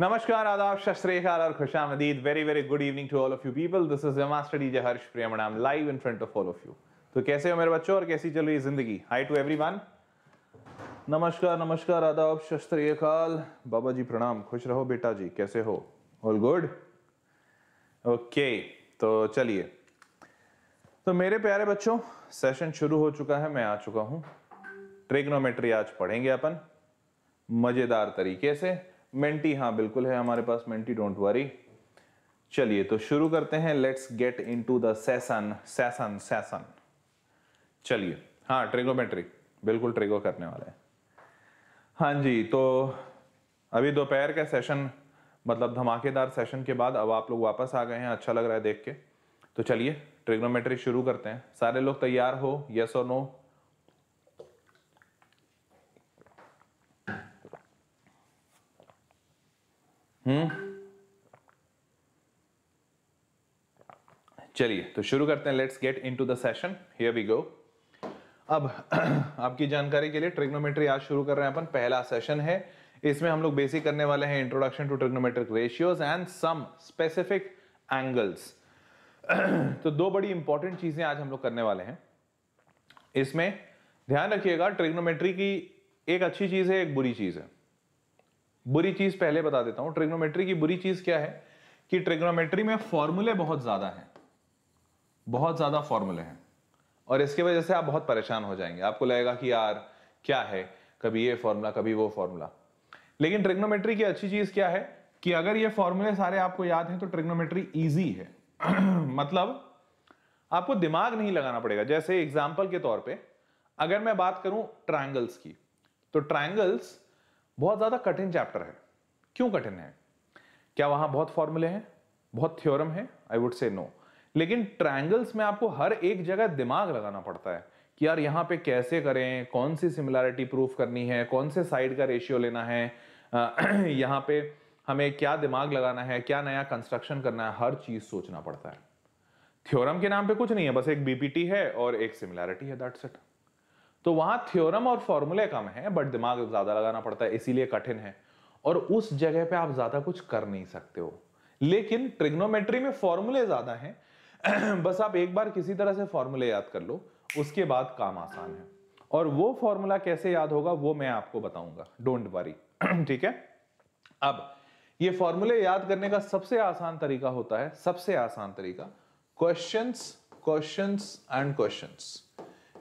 नमस्कार आदाब शस्त्रेखा और खुशामदीद very very good evening to all of you people this is master DJ Harsh Priyam I live in front of all of you तो कैसे हो मेरे बच्चों और कैसी चल रही है जिंदगी हाई टू एवरीवन नमस्कार नमस्कार आदाब शस्त्र बाबा जी प्रणाम खुश रहो बेटा जी कैसे हो ऑल गुड ओके तो चलिए तो मेरे प्यारे बच्चों सेशन शुरू हो चुका है मैं आ चुका हूँ ट्रिग्नोमेट्री आज पढ़ेंगे अपन मज़ेदार तरीके से मेंटी हाँ बिल्कुल है हमारे पास मेंटी डोंट वरी चलिए तो शुरू करते हैं let's get into the session session session चलिए हाँ ट्रिगोमेट्रिक बिल्कुल ट्रिगो करने वाले हैं हाँ जी तो अभी दोपहर का सेशन मतलब धमाकेदार सेशन के बाद अब आप लोग वापस आ गए हैं अच्छा लग रहा है देख के तो चलिए ट्रिग्नोमेट्री शुरू करते हैं सारे लोग तैयार हो यस और नो हम्म चलिए तो शुरू करते हैं let's get into the session here we go अब आपकी जानकारी के लिए ट्रिग्नोमेट्री आज शुरू कर रहे हैं अपन पहला सेशन है इसमें हम लोग बेसिक करने वाले हैं introduction to trigonometric ratios and some specific angles तो दो बड़ी इंपॉर्टेंट चीजें आज हम लोग करने वाले हैं इसमें ध्यान रखिएगा ट्रिग्नोमेट्री की एक अच्छी चीज है एक बुरी चीज है बुरी चीज पहले बता देता हूं ट्रिग्नोमेट्री की बुरी चीज क्या है कि ट्रिग्नोमेट्री में फॉर्मूले बहुत ज्यादा हैं बहुत ज्यादा फॉर्मूले हैं और इसके वजह से आप बहुत परेशान हो जाएंगे आपको लगेगा कि यार क्या है कभी ये फॉर्मूला कभी वो फॉर्मूला लेकिन ट्रिग्नोमेट्री की अच्छी चीज क्या है कि अगर ये फॉर्मूले सारे आपको याद हैं तो ट्रिग्नोमेट्री इजी है मतलब आपको दिमाग नहीं लगाना पड़ेगा जैसे एग्जाम्पल के तौर पर अगर मैं बात करूं ट्राइंगल्स की तो ट्राइंगल्स बहुत ज़्यादा कठिन चैप्टर है क्यों कठिन है क्या वहां बहुत फॉर्मूले हैं बहुत थ्योरम है आई वुड से नो लेकिन ट्रायंगल्स में आपको हर एक जगह दिमाग लगाना पड़ता है कि यार यहाँ पे कैसे करें कौन सी सिमिलैरिटी प्रूफ करनी है कौन से साइड का रेशियो लेना है यहाँ पे हमें क्या दिमाग लगाना है क्या नया कंस्ट्रक्शन करना है हर चीज़ सोचना पड़ता है थ्योरम के नाम पे कुछ नहीं है बस एक बीपीटी है और एक सिमिलैरिटी है दैट्स इट तो वहां थ्योरम और फॉर्मूले कम है बट दिमाग ज्यादा लगाना पड़ता है इसीलिए कठिन है और उस जगह पे आप ज्यादा कुछ कर नहीं सकते हो लेकिन ट्रिग्नोमेट्री में फॉर्मूले ज्यादा हैं बस आप एक बार किसी तरह से फॉर्मूले याद कर लो उसके बाद काम आसान है और वो फॉर्मूला कैसे याद होगा वो मैं आपको बताऊंगा डोंट वरी ठीक है अब ये फॉर्मूले याद करने का सबसे आसान तरीका होता है सबसे आसान तरीका क्वेश्चंस क्वेश्चंस एंड क्वेश्चंस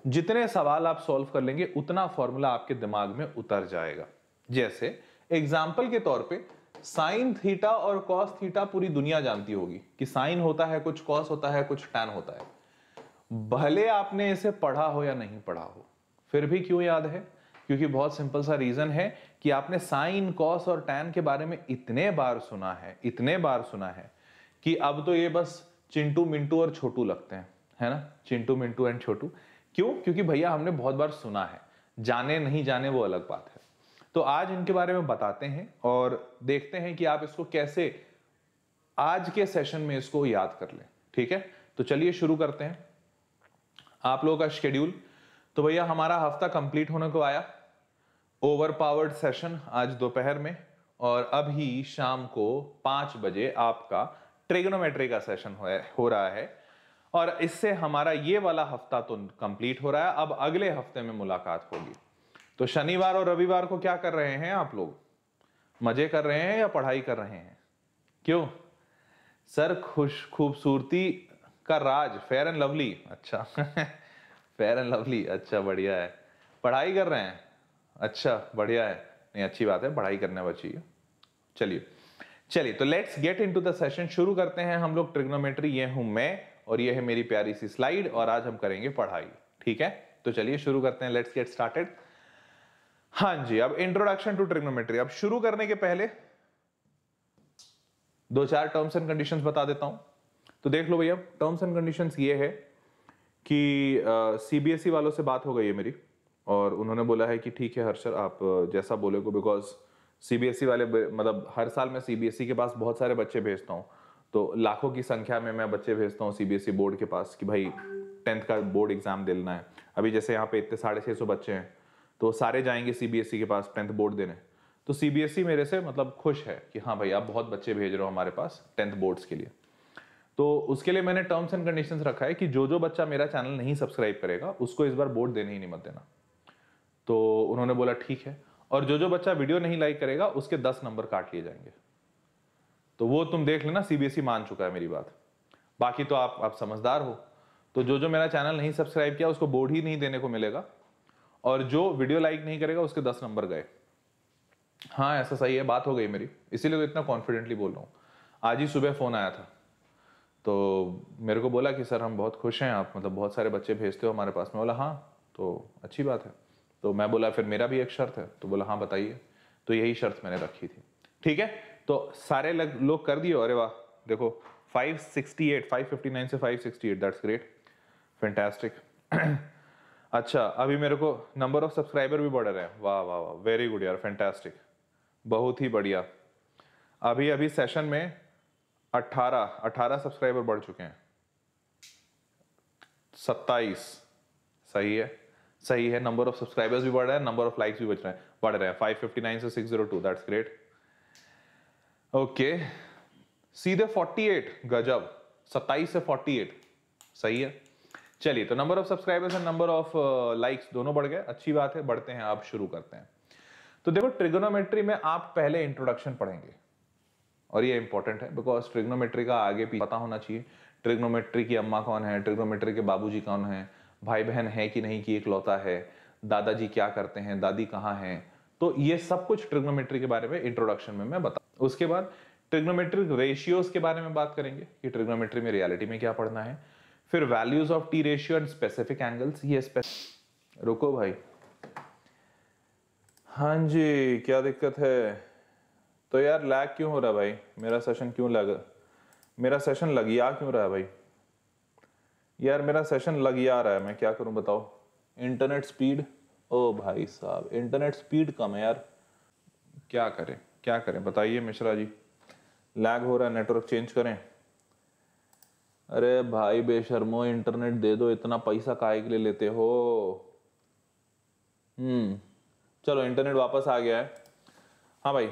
जितने सवाल आप सॉल्व कर लेंगे उतना फॉर्मूला आपके दिमाग में उतर जाएगा जैसे एग्जाम्पल के तौर पे साइन थीटा और कॉस थीटा पूरी दुनिया जानती होगी कि साइन होता है कुछ कॉस होता है कुछ टैन होता है भले आपने इसे पढ़ा हो या नहीं पढ़ा हो फिर भी क्यों याद है क्योंकि बहुत सिंपल सा रीजन है कि आपने साइन कॉस और टैन के बारे में इतने बार सुना है इतने बार सुना है कि अब तो ये बस चिंटू मिंटू और छोटू लगते हैं है ना चिंटू मिंटू एंड छोटू क्यों क्योंकि भैया हमने बहुत बार सुना है जाने नहीं जाने वो अलग बात है तो आज इनके बारे में बताते हैं और देखते हैं कि आप इसको कैसे आज के सेशन में इसको याद कर लें ठीक है तो चलिए शुरू करते हैं आप लोगों का शेड्यूल तो भैया हमारा हफ्ता कंप्लीट होने को आया ओवर पावर्ड सेशन आज दोपहर में और अभी शाम को पांच बजे आपका ट्रेग्नोमेट्री का सेशन हो रहा है और इससे हमारा ये वाला हफ्ता तो कंप्लीट हो रहा है अब अगले हफ्ते में मुलाकात होगी तो शनिवार और रविवार को क्या कर रहे हैं आप लोग मजे कर रहे हैं या पढ़ाई कर रहे हैं क्यों सर खुश खूबसूरती का राज फेयर एंड लवली अच्छा फेयर एंड लवली अच्छा बढ़िया है पढ़ाई कर रहे हैं अच्छा बढ़िया है नहीं अच्छी बात है पढ़ाई करने चाहिए चलिए चलिए तो let's get into the session शुरू करते हैं हम लोग ट्रिग्नोमेट्री ये हूं मैं और ये है मेरी प्यारी सी स्लाइड और आज हम करेंगे पढ़ाई ठीक है तो चलिए शुरू करते हैं लेट्स गेट स्टार्टेड हाँ जी अब इंट्रोडक्शन टू ट्रिग्नोमेट्री अब शुरू करने के पहले दो चार टर्म्स एंड कंडीशन बता देता हूं तो देख लो भैया टर्म्स एंड कंडीशन ये है कि सीबीएसई uh, e वालों से बात हो गई है मेरी और उन्होंने बोला है कि ठीक है हर्षर आप जैसा बोले को बिकॉज सीबीएसई वाले मतलब हर साल मैं सीबीएसई e के पास बहुत सारे बच्चे भेजता हूँ तो लाखों की संख्या में मैं बच्चे भेजता हूँ सीबीएसई बोर्ड e के पास कि भाई टेंथ का बोर्ड एग्जाम देना है अभी जैसे यहाँ पे इतने साढ़े छः सौ बच्चे हैं तो सारे जाएंगे सीबीएसई e के पास टेंथ बोर्ड देने तो सीबीएसई e मेरे से मतलब खुश है कि हाँ भाई आप बहुत बच्चे भेज रहे हो हमारे पास टेंथ बोर्ड्स के लिए तो उसके लिए मैंने टर्म्स एंड कंडीशंस रखा है कि जो जो बच्चा मेरा चैनल नहीं सब्सक्राइब करेगा उसको इस बार बोर्ड देने ही नहीं मत देना तो उन्होंने बोला ठीक है और जो जो बच्चा वीडियो नहीं लाइक करेगा उसके दस नंबर काट लिए जाएंगे तो वो तुम देख लेना सीबीएसई e मान चुका है मेरी बात बाकी तो आप आप समझदार हो तो जो जो मेरा चैनल नहीं सब्सक्राइब किया उसको बोर्ड ही नहीं देने को मिलेगा और जो वीडियो लाइक नहीं करेगा उसके दस नंबर गए हाँ ऐसा सही है बात हो गई मेरी इसीलिए तो इतना कॉन्फिडेंटली बोल रहा हूँ आज ही सुबह फ़ोन आया था तो मेरे को बोला कि सर हम बहुत खुश हैं आप मतलब बहुत सारे बच्चे भेजते हो हमारे पास में बोला हाँ तो अच्छी बात है तो मैं बोला फिर मेरा भी एक शर्त है तो बोला हाँ बताइए तो यही शर्त मैंने रखी थी ठीक है तो सारे लोग कर दिए अरे वाह देखो 568 559 से 568 दैट्स ग्रेट फैंटास्टिक अच्छा अभी मेरे को नंबर ऑफ सब्सक्राइबर भी बढ़ रहे हैं वाह वाह वाह वेरी गुड यार फैंटास्टिक बहुत ही बढ़िया अभी अभी सेशन में 18 18 सब्सक्राइबर बढ़ चुके हैं 27 सही है सही है नंबर ऑफ सब्सक्राइबर्स भी बढ़ रहे हैं नंबर ऑफ लाइक्स भी बच रहे हैं बढ़ रहे हैं 559 से 602 दैट्स ग्रेट ओके सीधे 48 गजब 27 से 48 सही है चलिए तो number of subscribers and number of likes दोनों बढ़ गए अच्छी बात है बढ़ते हैं आप शुरू करते हैं तो देखो ट्रिग्नोमेट्री में आप पहले इंट्रोडक्शन पढ़ेंगे और ये इंपॉर्टेंट है बिकॉज ट्रिग्नोमेट्री का आगे भी पता होना चाहिए ट्रिग्नोमेट्री की अम्मा कौन है ट्रिग्नोमेट्री के बाबू कौन है भाई बहन है कि नहीं कि एक है दादाजी क्या करते हैं दादी कहाँ है तो ये सब कुछ ट्रिग्नोमेट्री के बारे में इंट्रोडक्शन में मैं बता उसके बाद ट्रिग्नोमेट्रिक रेशियोज के बारे में बात करेंगे कि ट्रिग्नोमेट्री में रियलिटी में क्या पढ़ना है फिर values of T ratio and specific angles ये रुको भाई हाँ जी क्या दिक्कत है तो यार लैग क्यों हो रहा भाई मेरा सेशन क्यों लग मेरा सेशन लग या क्यों रहा भाई यार मेरा सेशन लग या रहा है मैं क्या करूं बताओ इंटरनेट स्पीड ओ भाई साहब इंटरनेट स्पीड कम है यार क्या करें क्या करें बताइए मिश्रा जी लैग हो रहा है नेटवर्क चेंज करें अरे भाई बेशर्मो इंटरनेट दे दो इतना पैसा काय के लिए लेते हो हम्म चलो इंटरनेट वापस आ गया है हाँ भाई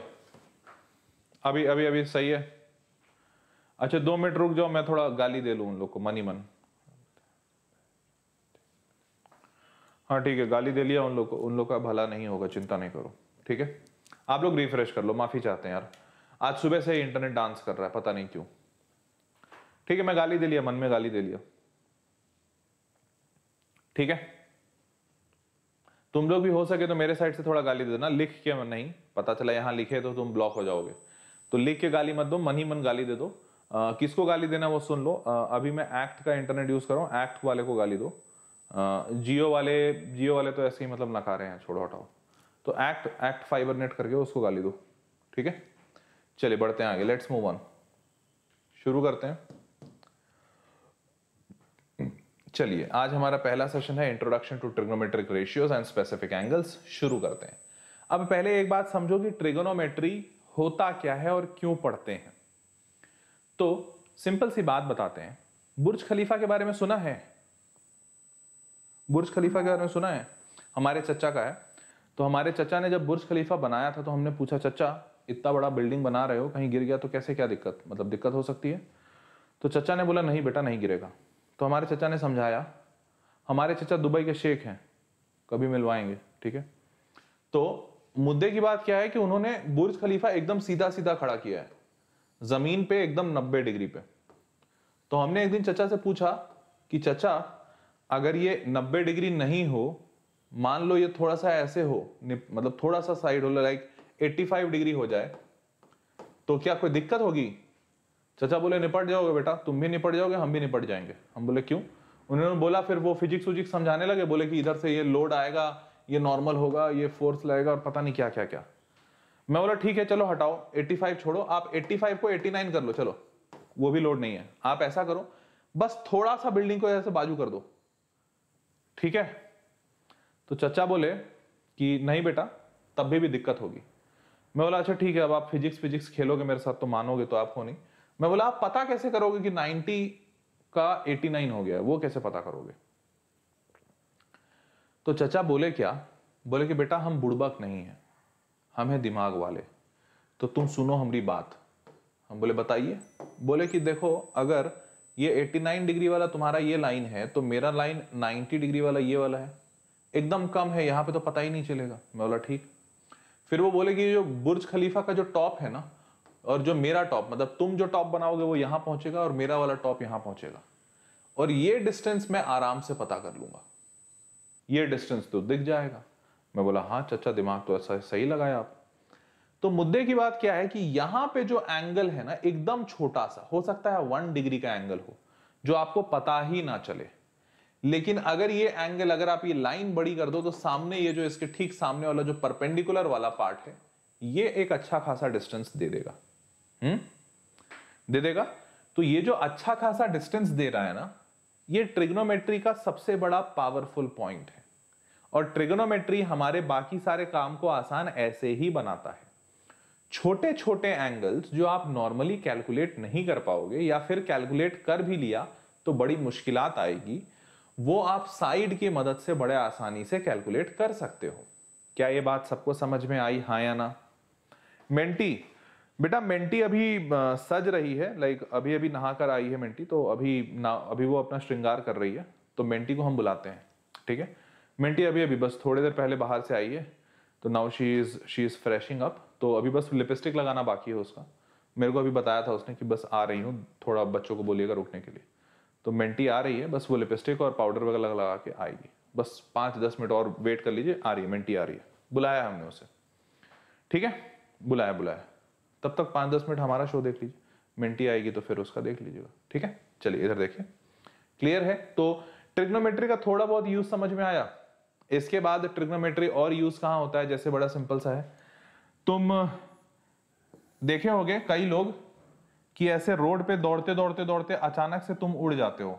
अभी अभी अभी सही है अच्छा दो मिनट रुक जाओ मैं थोड़ा गाली दे लूँ उन लोग को मनी मन हाँ ठीक है गाली दे लिया उन लोग को उन लोग का भला नहीं होगा चिंता नहीं करो ठीक है आप लोग रिफ्रेश कर लो माफी चाहते हैं यार आज सुबह से ही इंटरनेट डांस कर रहा है पता नहीं क्यों ठीक है मैं गाली दे लिया मन में गाली दे लिया ठीक है तुम लोग भी हो सके तो मेरे साइड से थोड़ा गाली दे देना लिख के नहीं पता चला यहां लिखे तो तुम ब्लॉक हो जाओगे तो लिख के गाली मत दो मन ही मन गाली दे दो आ, किसको गाली देना वो सुन लो आ, अभी मैं एक्ट का इंटरनेट यूज कर रहा एक्ट वाले को गाली दो जियो वाले जियो वाले तो ऐसे ही मतलब नकारे रहे हैं छोड़ो हटाओ तो एक्ट एक्ट फाइबर नेट करके उसको गाली दो ठीक है चलिए बढ़ते हैं आगे लेट्स मूव ऑन शुरू करते हैं चलिए आज हमारा पहला सेशन है introduction to trigonometric ratios and specific angles शुरू करते हैं अब पहले एक बात समझो कि ट्रिगोनोमेट्री होता क्या है और क्यों पढ़ते हैं तो सिंपल सी बात बताते हैं बुर्ज खलीफा के बारे में सुना है बुर्ज खलीफा के बारे में सुना है हमारे चचा का है तो हमारे चचा ने जब बुर्ज खलीफा बनाया था तो हमने पूछा चचा इतना बड़ा बिल्डिंग बना रहे हो कहीं गिर गया तो कैसे क्या दिक्कत मतलब दिक्कत हो सकती है तो चचा ने बोला नहीं बेटा नहीं गिरेगा तो हमारे चचा ने समझाया हमारे चचा दुबई के शेख हैं कभी मिलवाएंगे ठीक है तो मुद्दे की बात क्या है कि उन्होंने बुर्ज खलीफा एकदम सीधा सीधा खड़ा किया है ज़मीन पे एकदम 90 डिग्री पे तो हमने एक दिन चचा से पूछा कि चचा अगर ये 90 डिग्री नहीं हो मान लो ये थोड़ा सा ऐसे हो मतलब थोड़ा सा साइड हो लाइक 85 डिग्री हो जाए तो क्या कोई दिक्कत होगी चाचा बोले निपट जाओगे बेटा तुम भी निपट जाओगे हम भी निपट जाएंगे हम बोले क्यों उन्होंने बोला फिर वो फिजिक्स उजिक्स समझाने लगे बोले कि इधर से ये लोड आएगा ये नॉर्मल होगा ये फोर्स लगेगा और पता नहीं क्या क्या क्या मैं बोला ठीक है चलो हटाओ 85 छोड़ो आप 85 को 89 कर लो चलो वो भी लोड नहीं है आप ऐसा करो बस थोड़ा सा बिल्डिंग को ऐसे बाजू कर दो ठीक है तो चचा बोले कि नहीं बेटा तब भी, भी दिक्कत होगी मैं बोला अच्छा ठीक है अब आप फिजिक्स फिजिक्स खेलोगे मेरे साथ तो मानोगे तो आपको नहीं मैं बोला आप पता कैसे करोगे कि 90 का 89 हो गया है वो कैसे पता करोगे तो चचा बोले क्या बोले कि बेटा हम बुड़बक नहीं है हम हैं दिमाग वाले तो तुम सुनो हमारी बात हम बोले बताइए बोले कि देखो अगर ये 89 डिग्री वाला तुम्हारा ये लाइन है तो मेरा लाइन 90 डिग्री वाला ये वाला है एकदम कम है यहां पे तो पता ही नहीं चलेगा मैं बोला ठीक फिर वो बोले कि जो बुर्ज खलीफा का जो टॉप है ना और जो मेरा टॉप मतलब तुम जो टॉप बनाओगे वो यहां पहुंचेगा और मेरा वाला टॉप यहां पहुंचेगा और ये डिस्टेंस मैं आराम से पता कर लूंगा ये डिस्टेंस तो दिख जाएगा मैं बोला हाँ चचा दिमाग तो ऐसा सही लगाया आप तो मुद्दे की बात क्या है कि यहां पे जो एंगल है ना एकदम छोटा सा हो सकता है वन डिग्री का एंगल हो जो आपको पता ही ना चले लेकिन अगर ये एंगल अगर आप ये लाइन बड़ी कर दो तो सामने ये जो इसके ठीक सामने वाला जो परपेंडिकुलर वाला पार्ट है ये एक अच्छा खासा डिस्टेंस दे देगा हम्म दे देगा तो ये जो अच्छा खासा डिस्टेंस दे रहा है ना ये ट्रिग्नोमेट्री का सबसे बड़ा पावरफुल पॉइंट है और ट्रिग्नोमेट्री हमारे बाकी सारे काम को आसान ऐसे ही बनाता है छोटे छोटे एंगल्स जो आप नॉर्मली कैलकुलेट नहीं कर पाओगे या फिर कैलकुलेट कर भी लिया तो बड़ी मुश्किलात आएगी वो आप साइड की मदद से बड़े आसानी से कैलकुलेट कर सकते हो क्या ये बात सबको समझ में आई हाँ या ना मेंटी बेटा मेंटी अभी सज रही है लाइक अभी अभी नहा कर आई है मेंटी तो अभी ना अभी वो अपना श्रृंगार कर रही है तो मेंटी को हम बुलाते हैं ठीक है मेंटी अभी अभी बस थोड़ी देर पहले बाहर से आई है तो now she is she is freshing up तो अभी बस लिपस्टिक लगाना बाकी है उसका मेरे को अभी बताया था उसने कि बस आ रही हूँ थोड़ा बच्चों को बोलिएगा रुकने के लिए तो मेंटी आ रही है बस वो लिपस्टिक और पाउडर वगैरह लगा के आएगी बस पाँच दस मिनट और वेट कर लीजिए आ रही है मेंटी आ रही है बुलाया हमने उसे ठीक है बुलाया बुलाया तब तक पाँच दस मिनट हमारा शो देख लीजिए मिनटी आएगी तो फिर उसका देख लीजिएगा ठीक है चलिए इधर देखिए क्लियर है तो ट्रिग्नोमेट्री का थोड़ा बहुत यूज समझ में आया इसके बाद ट्रिग्नोमेट्री और यूज कहाँ होता है जैसे बड़ा सिंपल सा है तुम देखे होगे कई लोग कि ऐसे रोड पे दौड़ते दौड़ते दौड़ते अचानक से तुम उड़ जाते हो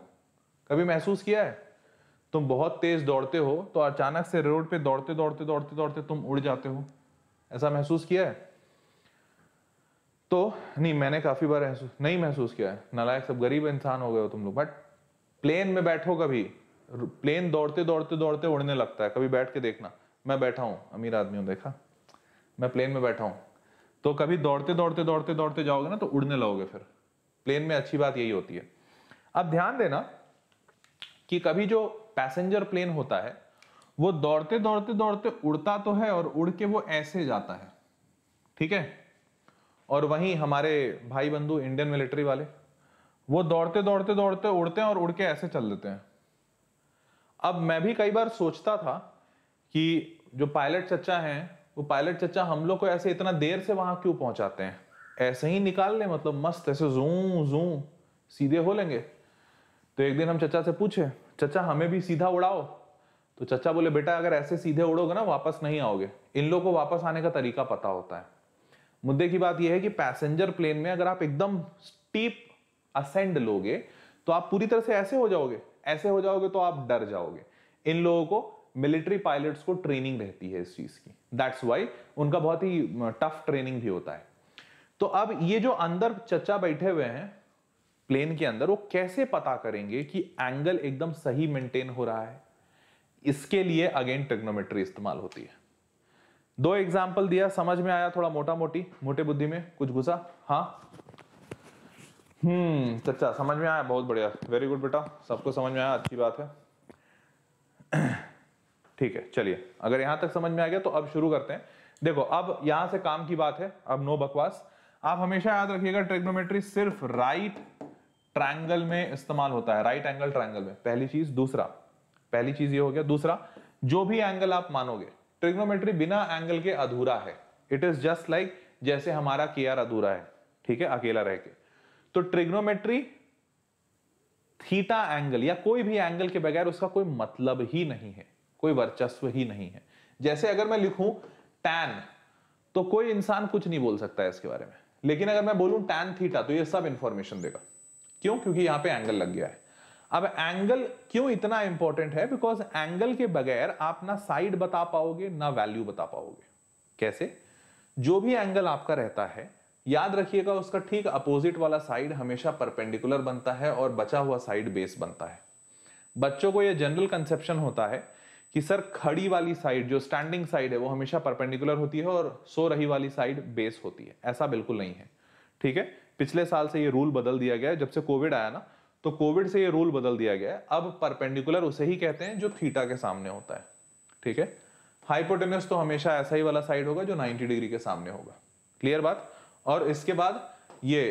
कभी महसूस किया है तुम बहुत तेज दौड़ते हो तो अचानक से रोड पे दौड़ते दौड़ते दौड़ते दौड़ते तुम उड़ जाते हो ऐसा महसूस किया है तो नहीं मैंने काफी बार नहीं महसूस किया है नालायक सब गरीब इंसान हो गए हो तुम लोग बट प्लेन में बैठो कभी प्लेन दौड़ते दौड़ते दौड़ते उड़ने लगता है कभी बैठ के देखना मैं बैठा हूं अमीर आदमी हूं देखा मैं प्लेन में बैठा हूं तो कभी दौड़ते दौड़ते दौड़ते दौड़ते जाओगे ना तो उड़ने लगोगे फिर प्लेन में अच्छी बात यही होती है अब ध्यान देना कि कभी जो पैसेंजर प्लेन होता है वो दौड़ते दौड़ते दौड़ते उड़ता तो है और उड़ के वो ऐसे जाता है ठीक है और वहीं हमारे भाई बंधु इंडियन मिलिट्री वाले वो दौड़ते दौड़ते दौड़ते उड़ते हैं और उड़ के ऐसे चल देते हैं अब मैं भी कई बार सोचता था कि जो पायलट चचा हैं वो पायलट चचा हम लोग को ऐसे इतना देर से वहां क्यों पहुंचाते हैं ऐसे ही निकाल ले मतलब मस्त ऐसे जू जू सीधे हो लेंगे तो एक दिन हम चचा से पूछे चचा हमें भी सीधा उड़ाओ तो चचा बोले बेटा अगर ऐसे सीधे उड़ोगे ना वापस नहीं आओगे इन लोगों को वापस आने का तरीका पता होता है मुद्दे की बात यह है कि पैसेंजर प्लेन में अगर आप एकदम स्टीप असेंड लोगे तो आप पूरी तरह से ऐसे हो जाओगे ऐसे हो जाओगे तो आप डर जाओगे इन लोगों को मिलिट्री पायलट्स को ट्रेनिंग रहती है इस चीज की दैट्स वाई उनका बहुत ही टफ ट्रेनिंग भी होता है तो अब ये जो अंदर चचा बैठे हुए हैं प्लेन के अंदर वो कैसे पता करेंगे कि एंगल एकदम सही मेंटेन हो रहा है इसके लिए अगेन ट्रिग्नोमेट्री इस्तेमाल होती है दो एग्जाम्पल दिया समझ में आया थोड़ा मोटा मोटी मोटे बुद्धि में कुछ घुसा हाँ हम्म चचा समझ में आया बहुत बढ़िया वेरी गुड बेटा सबको समझ में आया अच्छी बात है ठीक है चलिए अगर यहां तक समझ में आ गया तो अब शुरू करते हैं देखो अब यहां से काम की बात है अब नो बकवास आप हमेशा याद रखिएगा ट्रिग्नोमेट्री सिर्फ राइट ट्रायंगल में इस्तेमाल होता है राइट एंगल ट्रायंगल में पहली चीज दूसरा पहली चीज ये हो गया दूसरा जो भी एंगल आप मानोगे ट्रिग्नोमेट्री बिना एंगल के अधूरा है इट इज जस्ट लाइक जैसे हमारा के अधूरा है ठीक है अकेला रह के तो ट्रिग्नोमेट्री थीटा एंगल या कोई भी एंगल के बगैर उसका कोई मतलब ही नहीं है कोई वर्चस्व ही नहीं है जैसे अगर मैं लिखूं टैन तो कोई इंसान कुछ नहीं बोल सकता है इसके बारे में लेकिन अगर मैं बोलूं टैन थीटा तो ये सब इंफॉर्मेशन देगा क्यों क्योंकि यहां पे एंगल लग गया है अब एंगल क्यों इतना इंपॉर्टेंट है बिकॉज एंगल के बगैर आप ना साइड बता पाओगे ना वैल्यू बता पाओगे कैसे जो भी एंगल आपका रहता है याद रखिएगा उसका ठीक अपोजिट वाला साइड हमेशा परपेंडिकुलर बनता है और बचा हुआ साइड बेस बनता है बच्चों को यह जनरल कंसेप्शन होता है कि सर खड़ी वाली साइड जो स्टैंडिंग साइड है वो हमेशा परपेंडिकुलर होती है और सो रही वाली साइड बेस होती है ऐसा बिल्कुल नहीं है ठीक है पिछले साल से ये रूल बदल दिया गया जब से कोविड आया ना तो कोविड से ये रूल बदल दिया गया है अब परपेंडिकुलर उसे ही कहते हैं जो थीटा के सामने होता है ठीक है हाइपोटेनस तो हमेशा ऐसा ही वाला साइड होगा जो 90 डिग्री के सामने होगा क्लियर बात और इसके बाद ये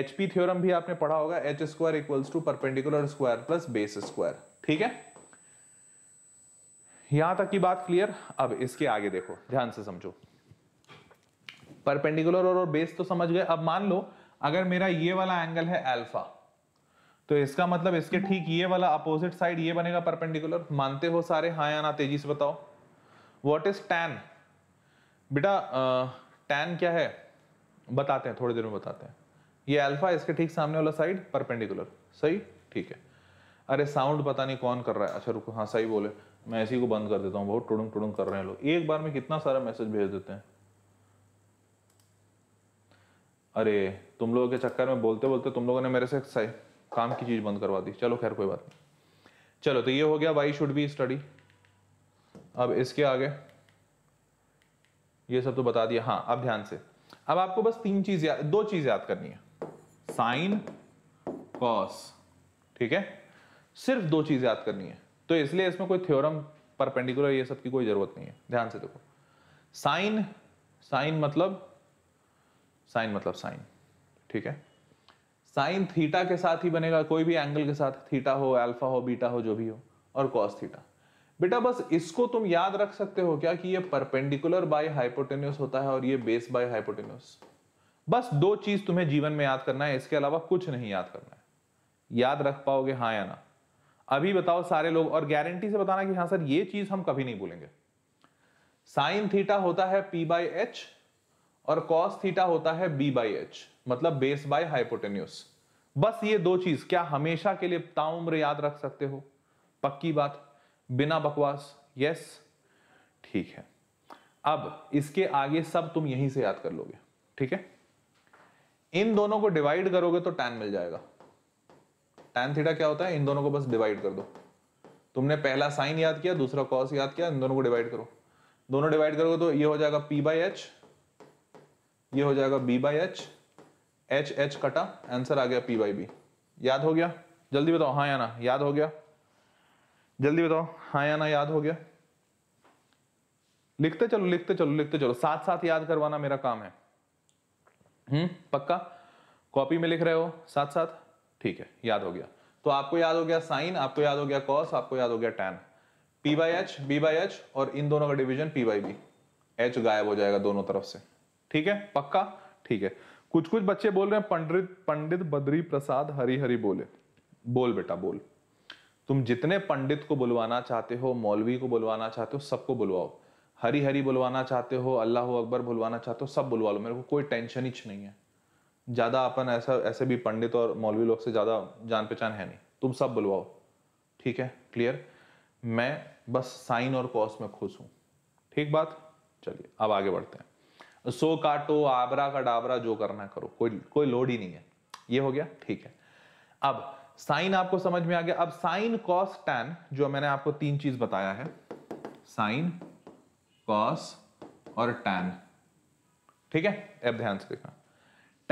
एच पी थ्योरम भी आपने पढ़ा होगा H square equals to perpendicular square plus base square ठीक है यहां तक की बात क्लियर अब इसके आगे देखो ध्यान से समझो परपेंडिकुलर और, बेस तो समझ गए अब मान लो अगर मेरा ये वाला एंगल है अल्फा तो इसका मतलब इसके ठीक ये वाला अपोजिट साइड ये बनेगा परपेंडिकुलर मानते हो सारे हाँ या ना तेजी से बताओ व्हाट इज टैन बेटा टैन क्या है बताते हैं थोड़ी देर में बताते हैं ये अल्फा इसके ठीक सामने वाला साइड परपेंडिकुलर सही ठीक है अरे साउंड पता नहीं कौन कर रहा है अच्छा रुको हाँ सही बोले मैं इसी को बंद कर देता हूँ बहुत टुड़ुंग टुड़ुंग कर रहे हैं लोग एक बार में कितना सारा मैसेज भेज देते हैं अरे तुम लोगों के चक्कर में बोलते बोलते तुम लोगों ने मेरे से काम की चीज़ बंद करवा दी चलो खैर कोई बात नहीं चलो तो ये हो गया वाई शुड बी स्टडी अब इसके आगे ये सब तो बता दिया हाँ अब ध्यान से अब आपको बस तीन चीज याद दो चीज याद करनी है साइन कॉस ठीक है सिर्फ दो चीज याद करनी है तो इसलिए इसमें कोई थ्योरम परपेंडिकुलर ये सब की कोई जरूरत नहीं है ध्यान से देखो साइन साइन मतलब साइन मतलब साइन ठीक है साइन थीटा के साथ ही बनेगा कोई भी एंगल के साथ थीटा हो अल्फा हो बीटा हो जो भी हो और कॉस थीटा बेटा बस इसको तुम याद रख सकते हो क्या कि ये परपेंडिकुलर बाय हाइपोटेन्यूस होता है और ये बेस बाय हाइपोटेन्यूस बस दो चीज तुम्हें जीवन में याद करना है इसके अलावा कुछ नहीं याद करना है याद रख पाओगे हाँ या ना अभी बताओ सारे लोग और गारंटी से बताना कि हाँ सर ये चीज हम कभी नहीं भूलेंगे साइन थीटा होता है पी बाई एच और कॉस थीटा होता है बी बाई एच मतलब बेस बाय हाइपोटेन्यूस बस ये दो चीज क्या हमेशा के लिए ताउम्र याद रख सकते हो पक्की बात बिना बकवास यस ठीक है अब इसके आगे सब तुम यहीं से याद कर लोगे ठीक है इन दोनों को डिवाइड करोगे तो टैन मिल जाएगा टैन थीटा क्या होता है इन दोनों को बस डिवाइड कर दो तुमने पहला साइन याद किया दूसरा कॉस याद किया इन दोनों को डिवाइड करो दोनों डिवाइड करोगे तो ये हो जाएगा पी बाई एच ये हो जाएगा B by H H H कटा आंसर आ गया पी बाई बी याद हो गया जल्दी बताओ हाँ या ना याद हो गया जल्दी बताओ हाँ या ना याद हो गया लिखते चलो लिखते चलो लिखते चलो साथ साथ याद करवाना मेरा काम है हम्म पक्का कॉपी में लिख रहे हो साथ साथ ठीक है याद हो गया तो आपको याद हो गया साइन आपको याद हो गया कॉस आपको याद हो गया tan P by H B by H और इन दोनों का division P by B H गायब हो जाएगा दोनों तरफ से ठीक है पक्का ठीक है कुछ कुछ बच्चे बोल रहे हैं पंडित पंडित बद्री प्रसाद हरी हरी बोले बोल बेटा बोल तुम जितने पंडित को बुलवाना चाहते हो मौलवी को बुलवाना चाहते हो सबको बुलवाओ हरी हरी बुलवाना चाहते हो अल्लाह अकबर बुलवाना चाहते हो सब बुलवा लो मेरे को कोई टेंशन ही नहीं है ज़्यादा अपन ऐसा ऐसे भी पंडित और मौलवी लोग से ज़्यादा जान पहचान है नहीं तुम सब बुलवाओ ठीक है क्लियर मैं बस साइन और कॉस में खुश हूं ठीक बात चलिए अब आगे बढ़ते हैं सो काटो आबरा का डाबरा जो करना करो कोई कोई लोड ही नहीं है ये हो गया ठीक है अब साइन आपको समझ में आ गया अब साइन कॉस टैन जो मैंने आपको तीन चीज बताया है साइन कॉस और टैन ठीक है अब ध्यान से देखना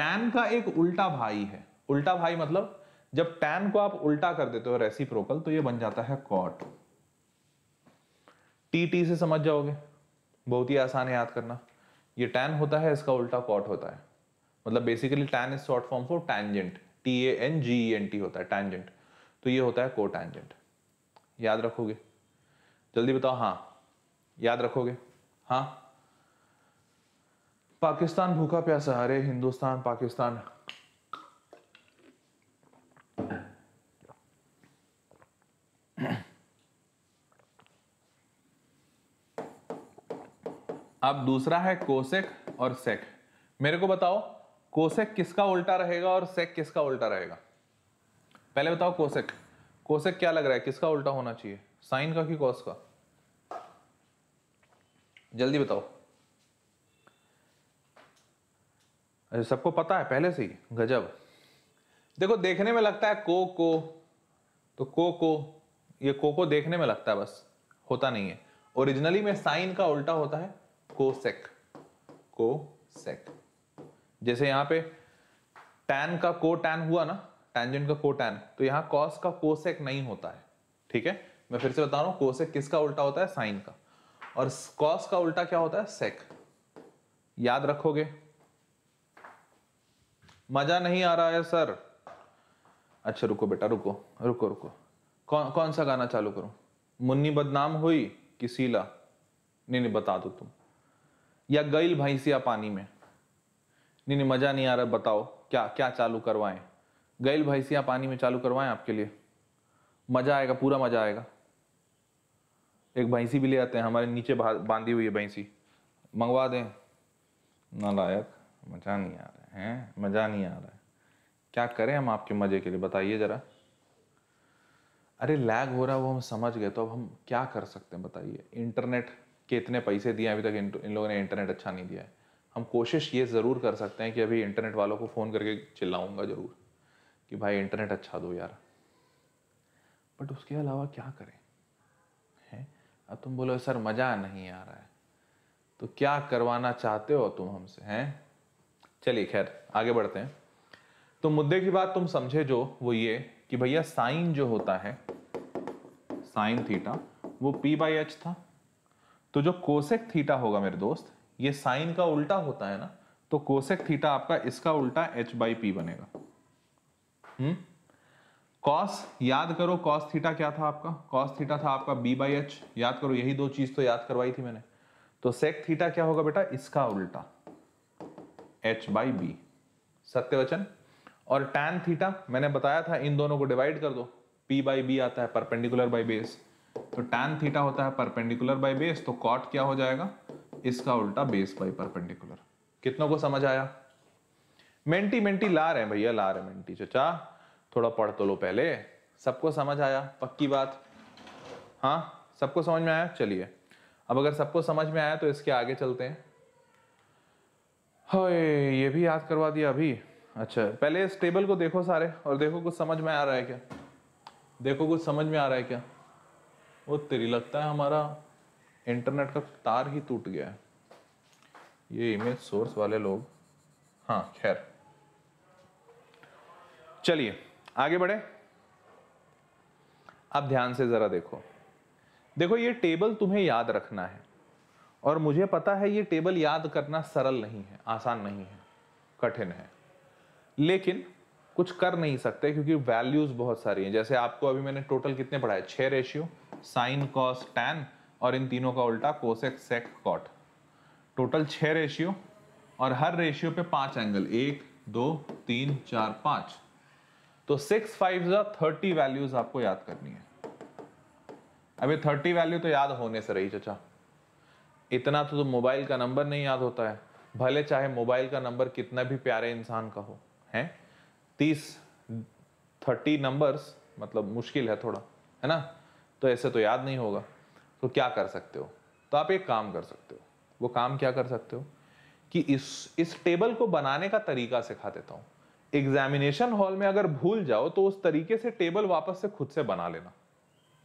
टैन का एक उल्टा भाई है उल्टा भाई मतलब जब टैन को आप उल्टा कर देते हो रेसिप्रोकल तो ये बन जाता है कॉट टी टी से समझ जाओगे बहुत ही आसान है याद करना ये टैन होता है इसका उल्टा कॉट होता है मतलब basically tan is short form for tangent T A N G N T होता है टैंजेंट तो ये होता है को टैंजेंट याद रखोगे जल्दी बताओ हाँ याद रखोगे हाँ पाकिस्तान भूखा प्यासा हरे हिंदुस्तान पाकिस्तान अब दूसरा है कोसेक और सेक मेरे को बताओ कोसेक किसका उल्टा रहेगा और सेक किसका उल्टा रहेगा पहले बताओ कोसेक कोसेक क्या लग रहा है किसका उल्टा होना चाहिए साइन का कि कॉस का जल्दी बताओ सबको पता है पहले से ही गजब देखो देखने में लगता है को को तो को को ये को को देखने में लगता है बस होता नहीं है ओरिजिनली में साइन का उल्टा होता है कोसेक को सेक जैसे यहां पे टैन का को टैन हुआ ना टैंजेंट का को टैन तो यहां कॉस का कोसेक नहीं होता है ठीक है मैं फिर से बता रहा हूं कोसेक किसका उल्टा होता है साइन का और कॉस का उल्टा क्या होता है सेक याद रखोगे मजा नहीं आ रहा है सर अच्छा रुको बेटा रुको रुको रुको कौन कौन सा गाना चालू करूं मुन्नी बदनाम हुई कि सीला नहीं नहीं बता दो तुम या गईल भैंसिया पानी में नहीं नहीं मजा नहीं आ रहा बताओ क्या क्या चालू करवाएं गईल भैंसिया पानी में चालू करवाएं आपके लिए मजा आएगा पूरा मजा आएगा एक भैंसी भी ले आते हैं हमारे नीचे बांधी हुई है भैंसी मंगवा दें ना लायक मजा नहीं आ रहा हैं मज़ा नहीं आ रहा है क्या करें हम आपके मज़े के लिए बताइए ज़रा अरे लैग हो रहा है वो हम समझ गए तो अब हम क्या कर सकते हैं बताइए इंटरनेट के इतने पैसे दिए अभी तक इन, इन लोगों ने इंटरनेट अच्छा नहीं दिया है हम कोशिश ये ज़रूर कर सकते हैं कि अभी इंटरनेट वालों को फ़ोन करके चिल्लाऊंगा ज़रूर कि भाई इंटरनेट अच्छा दो यार बट उसके अलावा क्या करें हैं अब तुम बोलो सर मज़ा नहीं आ रहा है तो क्या करवाना चाहते हो तुम हमसे हैं चलिए खैर आगे बढ़ते हैं तो मुद्दे की बात तुम समझे जो वो ये कि भैया साइन जो होता है साइन थीटा वो पी बाई एच था तो जो कोसेक थीटा होगा मेरे दोस्त ये साइन का उल्टा होता है ना तो कोसेक थीटा आपका इसका उल्टा एच बाई पी बनेगा हम्म कॉस याद करो कॉस थीटा क्या था आपका कॉस थीटा था आपका बी बाई एच याद करो यही दो चीज तो याद करवाई थी मैंने तो सेक थीटा क्या होगा बेटा इसका उल्टा एच बाई बी सत्य वचन और टैन थीटा मैंने बताया था इन दोनों को डिवाइड कर दो पी बाई बी आता है परपेंडिकुलर बाई बेस तो टैन थीटा होता है परपेंडिकुलर बाई बेस तो कॉट क्या हो जाएगा इसका उल्टा बेस बाई परपेंडिकुलर कितनों को समझ आया मेंटी मेंटी ला रहे हैं भैया ला रहे मेंटी चचा थोड़ा पढ़ तो लो पहले सबको समझ आया पक्की बात हाँ सबको समझ में आया चलिए अब अगर सबको समझ में आया तो इसके आगे चलते हैं हाय ये भी याद करवा दिया अभी अच्छा पहले इस टेबल को देखो सारे और देखो कुछ समझ में आ रहा है क्या देखो कुछ समझ में आ रहा है क्या वो तेरी लगता है हमारा इंटरनेट का तार ही टूट गया है ये इमेज सोर्स वाले लोग हाँ खैर चलिए आगे बढ़े अब ध्यान से ज़रा देखो देखो ये टेबल तुम्हें याद रखना है और मुझे पता है ये टेबल याद करना सरल नहीं है आसान नहीं है कठिन है लेकिन कुछ कर नहीं सकते क्योंकि वैल्यूज़ बहुत सारी हैं जैसे आपको अभी मैंने टोटल कितने पढ़ाए छः रेशियो साइन कॉस टैन और इन तीनों का उल्टा कोसेक सेक कॉट टोटल छः रेशियो और हर रेशियो पे पांच एंगल एक दो तीन चार पाँच तो सिक्स फाइव ज़ा थर्टी वैल्यूज़ आपको याद करनी है अभी थर्टी वैल्यू तो याद होने से रही चचा इतना तो, तो मोबाइल का नंबर नहीं याद होता है भले चाहे मोबाइल का नंबर कितना भी प्यारे इंसान का हो हैं तीस थर्टी नंबर्स मतलब मुश्किल है थोड़ा है ना तो ऐसे तो याद नहीं होगा तो क्या कर सकते हो तो आप एक काम कर सकते हो वो काम क्या कर सकते हो कि इस इस टेबल को बनाने का तरीका सिखा देता हूँ एग्जामिनेशन हॉल में अगर भूल जाओ तो उस तरीके से टेबल वापस से खुद से बना लेना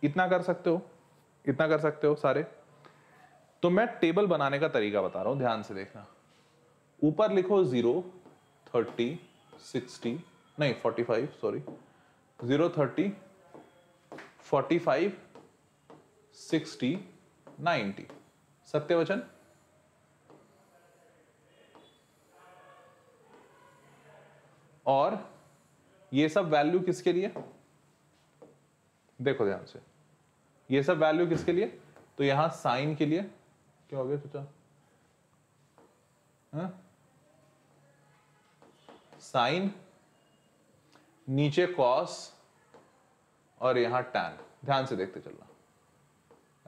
इतना कर सकते हो इतना कर सकते हो सारे तो मैं टेबल बनाने का तरीका बता रहा हूं ध्यान से देखना ऊपर लिखो जीरो थर्टी सिक्सटी नहीं forty five sorry zero thirty forty five sixty ninety सत्यवचन और ये सब वैल्यू किसके लिए देखो ध्यान से ये सब वैल्यू किसके लिए तो यहां साइन के लिए क्या हो गया सोचा हाँ? साइन नीचे कॉस और यहां टैन ध्यान से देखते चलना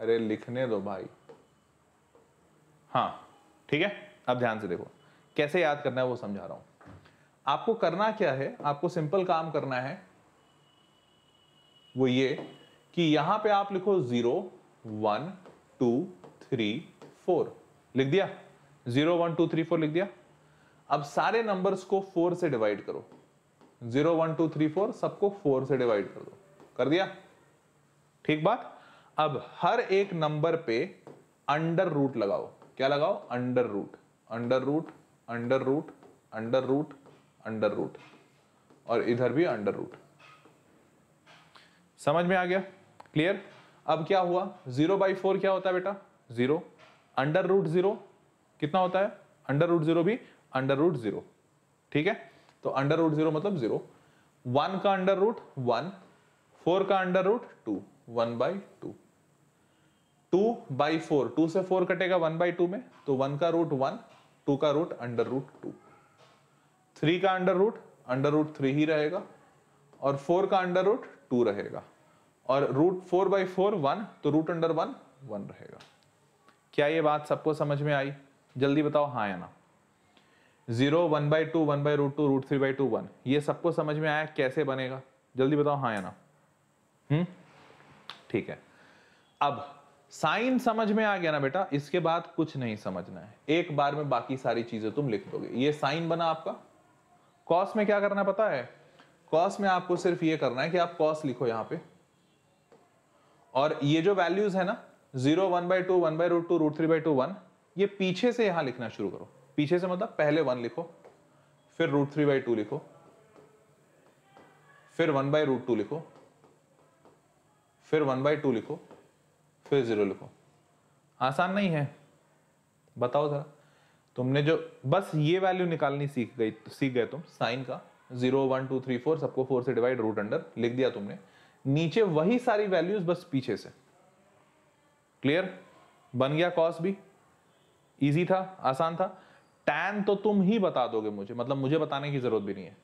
अरे लिखने दो भाई हाँ ठीक है अब ध्यान से देखो कैसे याद करना है वो समझा रहा हूं आपको करना क्या है आपको सिंपल काम करना है वो ये कि यहां पे आप लिखो zero one two three four लिख दिया zero one two three four लिख दिया अब सारे नंबर्स को फोर से डिवाइड करो zero one two three four सबको फोर से डिवाइड कर दो कर दिया ठीक बात अब हर एक नंबर पे अंडर रूट लगाओ क्या लगाओ under root under root under root under root under root और इधर भी अंडर रूट समझ में आ गया क्लियर अब क्या हुआ जीरो बाई फोर क्या होता है बेटा जीरो अंडर रूट जीरो कितना होता है अंडर रूट जीरो भी अंडर रूट जीरो ठीक है तो अंडर रूट जीरो मतलब जीरो वन का अंडर रूट वन फोर का under root two one by two two by four two से फोर कटेगा वन बाई टू में तो वन का रूट वन टू का root under root two three का under root under root three ही रहेगा और फोर का अंडर रूट टू रहेगा और root four by four one तो रूट अंडर वन वन रहेगा क्या ये बात सबको समझ में आई जल्दी बताओ हाँ या ना zero one by two one by root two root three by two one ये सबको समझ में आया कैसे बनेगा जल्दी बताओ हाँ या ना हम्म ठीक है अब साइन समझ में आ गया ना बेटा इसके बाद कुछ नहीं समझना है एक बार में बाकी सारी चीजें तुम लिख दोगे ये साइन बना आपका कॉस में क्या करना पता है कॉस में आपको सिर्फ ये करना है कि आप कॉस लिखो यहां पे और ये जो वैल्यूज है ना zero one by two one by root two root three by two one ये पीछे से यहां लिखना शुरू करो पीछे से मतलब पहले वन लिखो फिर रूट थ्री बाई टू लिखो फिर वन बाई रूट टू लिखो फिर वन बाई टू लिखो फिर जीरो लिखो आसान नहीं है बताओ जरा तुमने जो बस ये वैल्यू निकालनी सीख गई सीख गए तुम साइन का zero one two three four सबको फोर से डिवाइड रूट अंडर लिख दिया तुमने नीचे वही सारी वैल्यूज बस पीछे से क्लियर बन गया कॉस भी इजी था आसान था टैन तो तुम ही बता दोगे मुझे मतलब मुझे बताने की जरूरत भी नहीं है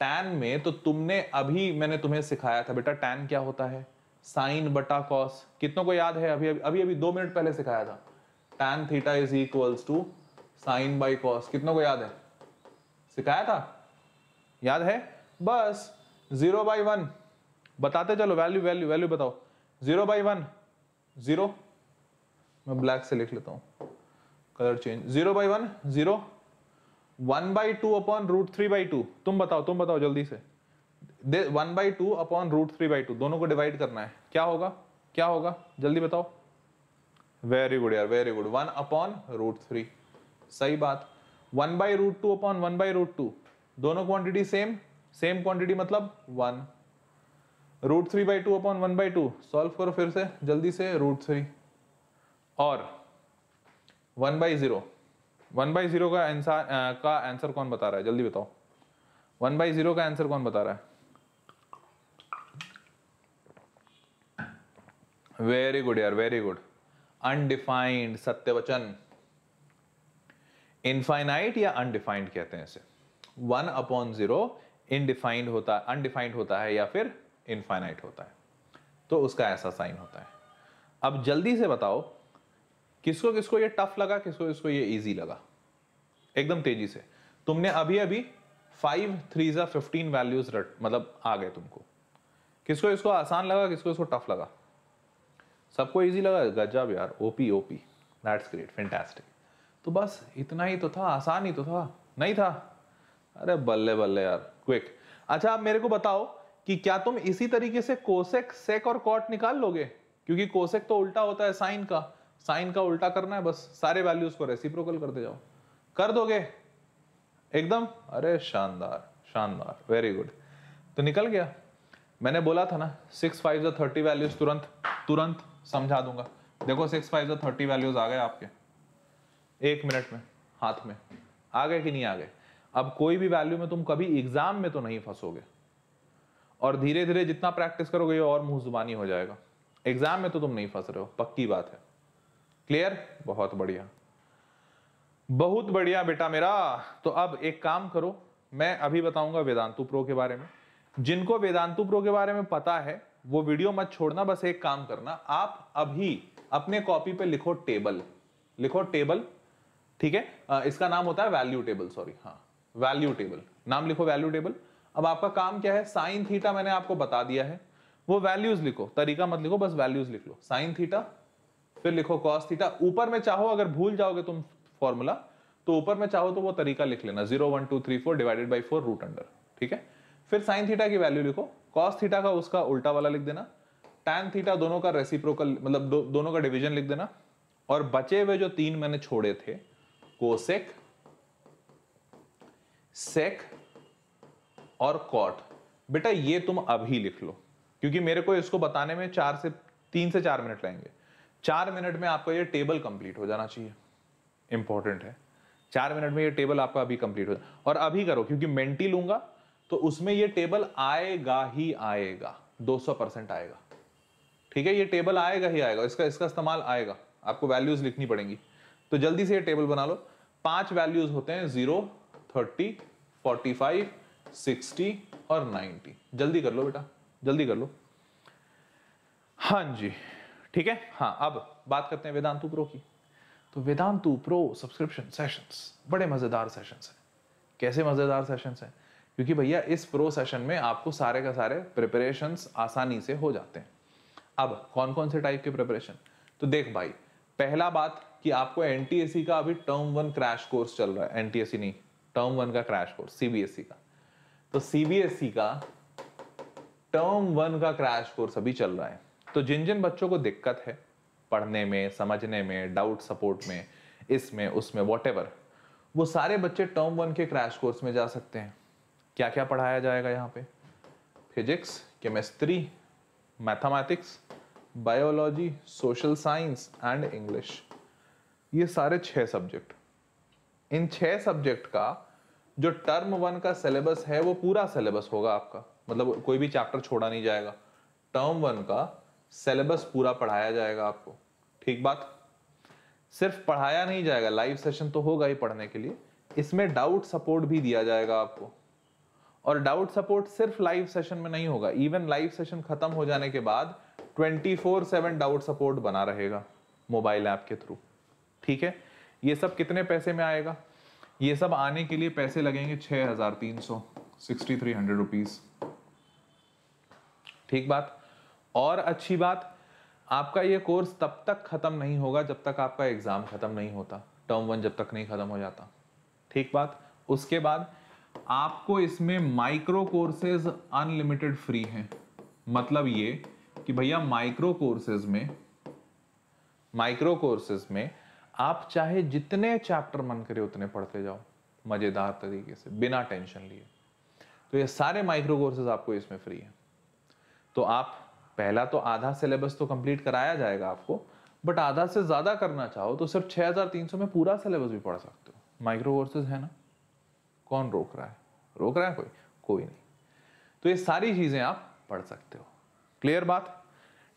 टैन में तो तुमने अभी मैंने तुम्हें सिखाया था बेटा टैन क्या होता है साइन बटा कॉस कितनों को याद है अभी अभी अभी, अभी दो मिनट पहले सिखाया था tan theta is equals to sine by cos कितनों को याद है सिखाया था याद है बस जीरो बाई वन बताते चलो वैल्यू वैल्यू वैल्यू बताओ जीरो बाई वन जीरो मैं ब्लैक से लिख लेता हूं colour change zero by one zero one by two upon root three by two तुम बताओ तुम बताओ जल्दी से one by two upon root three by two दोनों को डिवाइड करना है क्या होगा क्या होगा जल्दी बताओ वेरी गुड यार very good one upon root three सही बात one by root two upon one by root two दोनों क्वांटिटी सेम सेम क्वांटिटी मतलब one root three by two upon one by two solve करो फिर से जल्दी से रूट थ्री और one by zero one by zero का answer का आंसर कौन बता रहा है जल्दी बताओ वन बाई ज़ीरो का आंसर कौन बता रहा है वेरी गुड यार वेरी गुड अनडिफाइंड सत्यवचन इनफाइनाइट या अनडिफाइंड कहते हैं इसे वन अपॉन जीरो इनडिफाइंड होता है अनडिफाइंड होता है या फिर इनफाइनाइट होता है तो उसका ऐसा साइन होता है अब जल्दी से बताओ किसको किसको ये टफ लगा किसको किसको ये इजी लगा एकदम तेजी से तुमने अभी अभी फाइव थ्री या फिफ्टीन वैल्यूज रट मतलब आ गए तुमको किसको इसको आसान लगा किसको इसको टफ लगा सबको इजी लगा गजब यार OP OP that's great fantastic तो बस इतना ही तो था आसान ही तो था नहीं था अरे बल्ले बल्ले यार क्विक अच्छा आप मेरे को बताओ कि क्या तुम इसी तरीके से कोसेक सेक और कॉट निकाल लोगे क्योंकि कोसेक तो उल्टा होता है साइन का साइन का उल्टा करना है बस सारे वैल्यूज को रेसिप्रोकल करते जाओ कर दोगे एकदम अरे शानदार शानदार वेरी गुड तो निकल गया मैंने बोला था ना सिक्स फाइव जो थर्टी वैल्यूज तुरंत तुरंत समझा दूंगा देखो सिक्स फाइव जो थर्टी वैल्यूज आ गए आपके एक मिनट में हाथ में आ गए कि नहीं आ गए अब कोई भी वैल्यू में तुम कभी एग्जाम में तो नहीं फंसोगे और धीरे धीरे जितना प्रैक्टिस करोगे और मुंह जुबानी हो जाएगा एग्जाम में तो तुम नहीं फंस रहे हो पक्की बात है क्लियर बहुत बढ़िया बहुत बढ़िया बेटा मेरा तो अब एक काम करो मैं अभी बताऊंगा वेदांतु प्रो के बारे में जिनको वेदांतु प्रो के बारे में पता है वो वीडियो मत छोड़ना बस एक काम करना आप अभी अपने कॉपी पे लिखो टेबल लिखो टेबल ठीक है इसका नाम होता है वैल्यू टेबल सॉरी हाँ वैल्यू टेबल नाम लिखो वैल्यू टेबल अब आपका काम क्या है साइन थीटा मैंने आपको बता दिया है वो वैल्यूज लिखो तरीका मत लिखो बस वैल्यूज लिख लो साइन थीटा फिर लिखो कॉस थीटा ऊपर में चाहो अगर भूल जाओगे तुम फॉर्मूला तो ऊपर में चाहो तो वो तरीका लिख लेना zero one two three four divided by four root under ठीक है फिर साइन थीटा की वैल्यू लिखो कॉस थीटा का उसका उल्टा वाला लिख देना टैन थीटा दोनों का रेसिप्रोकल मतलब दो, दोनों का डिवीजन लिख देना और बचे हुए जो तीन मैंने छोड़े थे कोसेक सेक और कॉट बेटा ये तुम अभी लिख लो क्योंकि मेरे को इसको बताने में चार से तीन से चार मिनट लगेंगे चार मिनट में आपका ये टेबल कंप्लीट हो जाना चाहिए इंपॉर्टेंट है चार मिनट में ये टेबल आपका अभी कंप्लीट हो जाए और अभी करो क्योंकि मेंटी लूंगा तो उसमें ये टेबल आएगा ही आएगा 200 परसेंट आएगा ठीक है ये टेबल आएगा ही आएगा इसका इसका इस्तेमाल आएगा आपको वैल्यूज लिखनी पड़ेंगी तो जल्दी से ये टेबल बना लो पांच वैल्यूज होते हैं zero thirty forty five sixty और नाइन्टी जल्दी कर लो बेटा जल्दी कर लो हाँ जी ठीक है हाँ अब बात करते हैं वेदांतु प्रो की तो वेदांतु प्रो सब्सक्रिप्शन सेशंस बड़े मज़ेदार सेशंस हैं कैसे मज़ेदार सेशंस हैं क्योंकि भैया इस प्रो सेशन में आपको सारे का सारे प्रिपरेशंस आसानी से हो जाते हैं अब कौन कौन से टाइप के प्रिपरेशन तो देख भाई पहला बात कि आपको एन का अभी टर्म वन क्रैश कोर्स चल रहा है एन नहीं टर्म वन का क्रैश कोर्स सीबीएसई का तो सीबीएसई का टर्म वन का क्रैश कोर्स अभी चल रहा है तो जिन जिन बच्चों को दिक्कत है पढ़ने में समझने में डाउट सपोर्ट में इसमें उसमें वॉट वो सारे बच्चे टर्म वन के क्रैश कोर्स में जा सकते हैं क्या क्या पढ़ाया जाएगा यहाँ पे physics chemistry mathematics biology social science and English ये सारे छः सब्जेक्ट इन छः सब्जेक्ट का जो टर्म वन का सिलेबस है वो पूरा सिलेबस होगा आपका मतलब कोई भी चैप्टर छोड़ा नहीं जाएगा टर्म वन का सिलेबस पूरा पढ़ाया जाएगा आपको ठीक बात सिर्फ पढ़ाया नहीं जाएगा लाइव सेशन तो होगा ही पढ़ने के लिए इसमें डाउट सपोर्ट भी दिया जाएगा आपको और डाउट सपोर्ट सिर्फ लाइव सेशन में नहीं होगा इवन लाइव सेशन खत्म हो जाने के बाद 24/7 डाउट सपोर्ट बना रहेगा मोबाइल ऐप के थ्रू ठीक है ये सब कितने पैसे में आएगा ये सब आने के लिए पैसे लगेंगे छः हजार तीन सौ सिक्सटी थ्री हंड्रेड रुपीज ठीक बात और अच्छी बात आपका ये कोर्स तब तक खत्म नहीं होगा जब तक आपका एग्जाम खत्म नहीं होता टर्म वन जब तक नहीं खत्म हो जाता ठीक बात उसके बाद आपको इसमें माइक्रो कोर्सेज अनलिमिटेड फ्री हैं मतलब ये कि भैया माइक्रो कोर्सेज में माइक्रो कोर्सेज में आप चाहे जितने चैप्टर मन करे उतने पढ़ते जाओ मजेदार तरीके से बिना टेंशन लिए तो ये सारे माइक्रो कोर्सेज आपको इसमें फ्री है तो आप पहला तो आधा सिलेबस तो कंप्लीट कराया जाएगा आपको बट आधा से ज़्यादा करना चाहो तो सिर्फ 6300 में पूरा सिलेबस भी पढ़ सकते हो माइक्रो कोर्सेज है ना कौन रोक रहा है रोक रहा है कोई कोई नहीं तो ये सारी चीज़ें आप पढ़ सकते हो क्लियर बात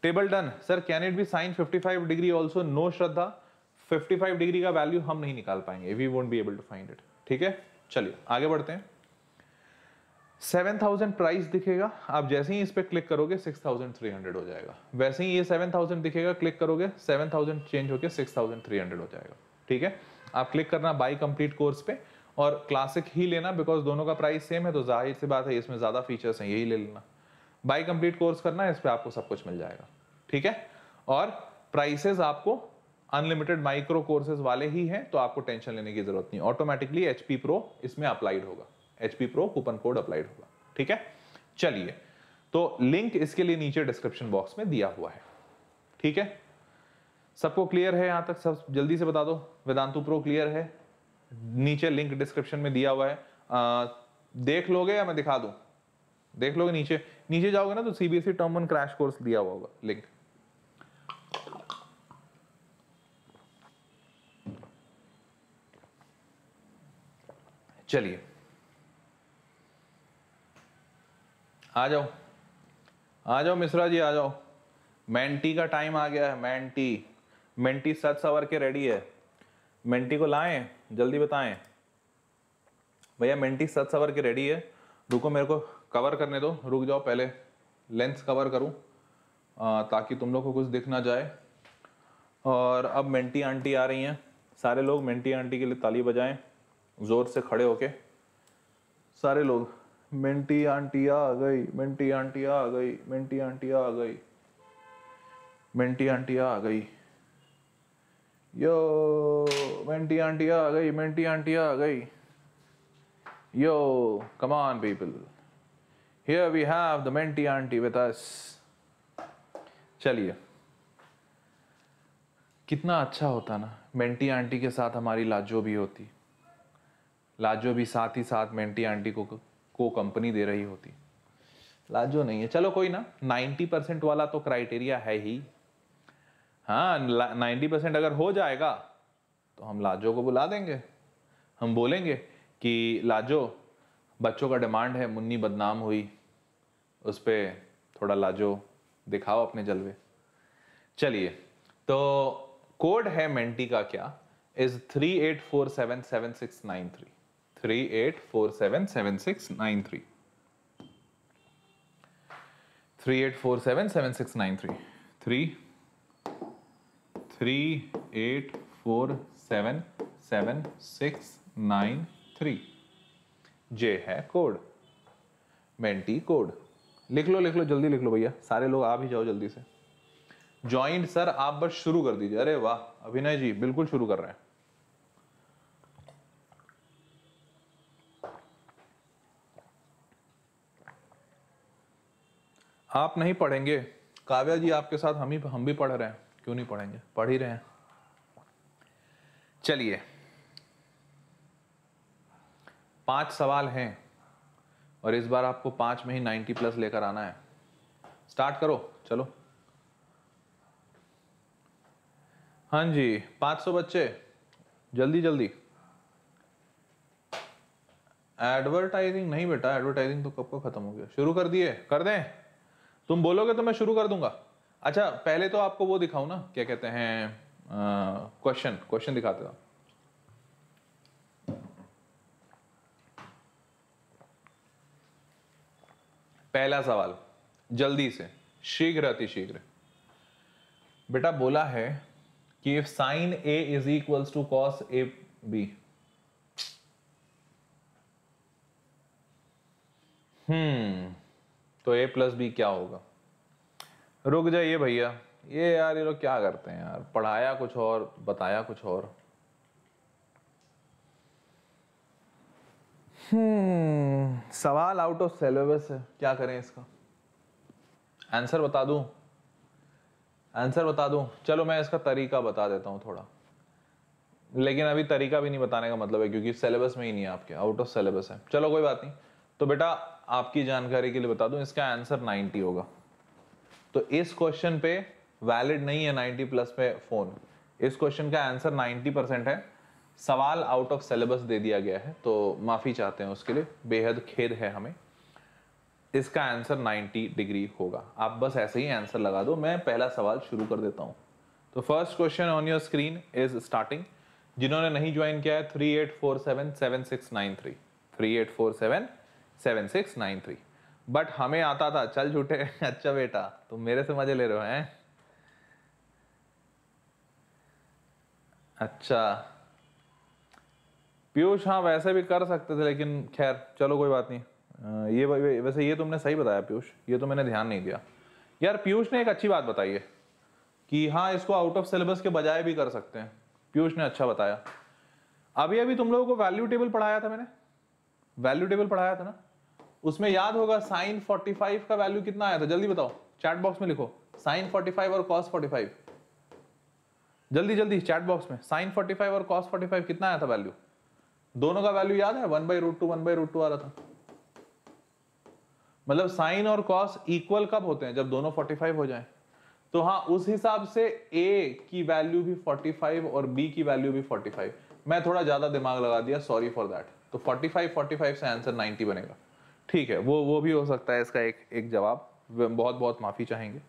table done sir can it be sine 55 degree also no Shraddha 55 degree का वैल्यू हम नहीं निकाल पाएंगे we won't be able to find it ठीक है चलिए आगे बढ़ते हैं सेवन थाउजेंड प्राइस दिखेगा आप जैसे ही इस पर क्लिक करोगे सिक्स थाउजेंड थ्री हंड्रेड हो जाएगा वैसे ही ये सेवन थाउजेंड दिखेगा क्लिक करोगे सेवन थाउजेंड चेंज होकर सिक्स थाउजेंड थ्री हंड्रेड हो जाएगा ठीक है आप क्लिक करना बाई कंप्लीट कोर्स पे और क्लासिक ही लेना बिकॉज दोनों का प्राइस सेम है तो जाहिर सी बात है इसमें ज़्यादा फीचर्स हैं यही ले लेना बाई कंप्लीट कोर्स करना इस पर आपको सब कुछ मिल जाएगा ठीक है और प्राइसेज आपको अनलिमिटेड माइक्रो कोर्सेज वाले ही हैं तो आपको टेंशन लेने की जरूरत नहीं ऑटोमेटिकली एच प्रो इसमें अप्लाइड होगा H P pro coupon code applied होगा ठीक है चलिए तो लिंक इसके लिए नीचे डिस्क्रिप्शन बॉक्स में दिया हुआ है ठीक है सबको क्लियर है यहां तक सब जल्दी से बता दो वेदांतु प्रो क्लियर है नीचे लिंक डिस्क्रिप्शन में दिया हुआ है आ, देख लोगे या मैं दिखा दू देख लोगे नीचे नीचे जाओगे ना तो CBSE term one crash course दिया हुआ होगा लिंक चलिए आ जाओ आ जाओ मिश्रा जी आ जाओ मेंटी का टाइम आ गया है मेंटी मेंटी सच सवर के रेडी है मेंटी को लाएं जल्दी बताएं भैया मेंटी सच सवर के रेडी है रुको मेरे को कवर करने दो रुक जाओ पहले लेंस कवर करूं ताकि तुम लोग को कुछ दिख ना जाए और अब मेंटी आंटी आ रही हैं सारे लोग मेंटी आंटी के लिए ताली बजाएं ज़ोर से खड़े होके सारे लोग मिंटी आंटिया आ गई मिंटी आंटिया आ गई मिंटी आंटिया आ गई मिंटी आंटिया आ गई यो मिंटी आंटिया आ गई मिंटी आंटिया आ गई yo come on people here we have the Minty aunty with us चलिए कितना अच्छा होता ना मेंटी आंटी के साथ हमारी लाजो भी होती लाजो भी साथ ही साथ मेंटी आंटी को को कंपनी दे रही होती लाजो नहीं है चलो कोई ना नाइन्टी परसेंट वाला तो क्राइटेरिया है ही हाँ नाइन्टी परसेंट अगर हो जाएगा तो हम लाजो को बुला देंगे हम बोलेंगे कि लाजो बच्चों का डिमांड है मुन्नी बदनाम हुई उस पर थोड़ा लाजो दिखाओ अपने जलवे चलिए तो कोड है मेंटी का क्या is three eight four seven seven six nine three three eight four seven seven six nine three three eight four seven seven six nine three three three eight four seven seven six nine three जे है code mentee code लिख लो लिख लो जल्दी लिख लो भैया सारे लोग आप ही जाओ जल्दी से ज्वाइंट सर आप बस शुरू कर दीजिए अरे वाह अभिनय जी बिल्कुल शुरू कर रहे हैं आप नहीं पढ़ेंगे काव्या जी आपके साथ हम ही हम भी पढ़ रहे हैं क्यों नहीं पढ़ेंगे पढ़ ही रहे हैं चलिए पांच सवाल हैं और इस बार आपको पांच में ही नाइन्टी प्लस लेकर आना है स्टार्ट करो चलो हाँ जी पांच सौ बच्चे जल्दी जल्दी एडवर्टाइजिंग नहीं बेटा एडवर्टाइजिंग तो कब को खत्म हो गया शुरू कर दिए कर दें तुम बोलोगे तो मैं शुरू कर दूंगा अच्छा पहले तो आपको वो दिखाऊं ना क्या कहते हैं क्वेश्चन क्वेश्चन दिखाते हो पहला सवाल जल्दी से शीघ्र अतिशीघ्र बेटा बोला है कि if sine A is equals to cos A B hmm तो ए प्लस बी क्या होगा रुक जाइए भैया ये यार ये लोग क्या करते हैं यार पढ़ाया कुछ और बताया कुछ और हम्म सवाल आउट ऑफ सिलेबस है क्या करें इसका आंसर बता दूं आंसर बता दूं चलो मैं इसका तरीका बता देता हूं थोड़ा लेकिन अभी तरीका भी नहीं बताने का मतलब है क्योंकि सिलेबस में ही नहीं है आपके आउट ऑफ सिलेबस है चलो कोई बात नहीं तो बेटा आपकी जानकारी के लिए बता दूं इसका आंसर 90 होगा तो इस क्वेश्चन पे वैलिड नहीं है 90 प्लस पे फोन इस क्वेश्चन का आंसर 90 परसेंट है सवाल आउट ऑफ सिलेबस दे दिया गया है तो माफ़ी चाहते हैं उसके लिए बेहद खेद है हमें इसका आंसर 90 डिग्री होगा आप बस ऐसे ही आंसर लगा दो मैं पहला सवाल शुरू कर देता हूँ तो first question on your screen is starting जिन्होंने नहीं ज्वाइन किया है three eight four seven seven six nine three three eight four seven seven six nine three but हमें आता था चल झूठे अच्छा बेटा तुम मेरे से मजे ले रहे हो हैं अच्छा पीयूष हाँ वैसे भी कर सकते थे लेकिन खैर चलो कोई बात नहीं ये वैसे ये तुमने सही बताया पीयूष ये तो मैंने ध्यान नहीं दिया यार पीयूष ने एक अच्छी बात बताई है कि हाँ इसको आउट ऑफ सिलेबस के बजाय भी कर सकते हैं पीयूष ने अच्छा बताया अभी अभी तुम लोगों को वैल्यू टेबल पढ़ाया था मैंने वैल्यू टेबल पढ़ाया था ना उसमें याद होगा साइन 45 का वैल्यू कितना आया था जल्दी बताओ चैट बॉक्स में लिखो साइन 45 और कॉस 45 जल्दी जल्दी चैट बॉक्स में साइन 45 और कॉस 45 कितना आया था वैल्यू दोनों का वैल्यू याद है one by root two one by root two आ रहा था मतलब साइन और कॉस इक्वल कब होते हैं जब दोनों 45 हो जाए तो हाँ उस हिसाब से ए की वैल्यू भी 45 और बी की वैल्यू भी 45 मैं थोड़ा ज्यादा दिमाग लगा दिया सॉरी फॉर दैट तो 45 45 से आंसर 90 बनेगा ठीक है वो वो भी हो सकता है इसका एक एक जवाब बहुत बहुत माफ़ी चाहेंगे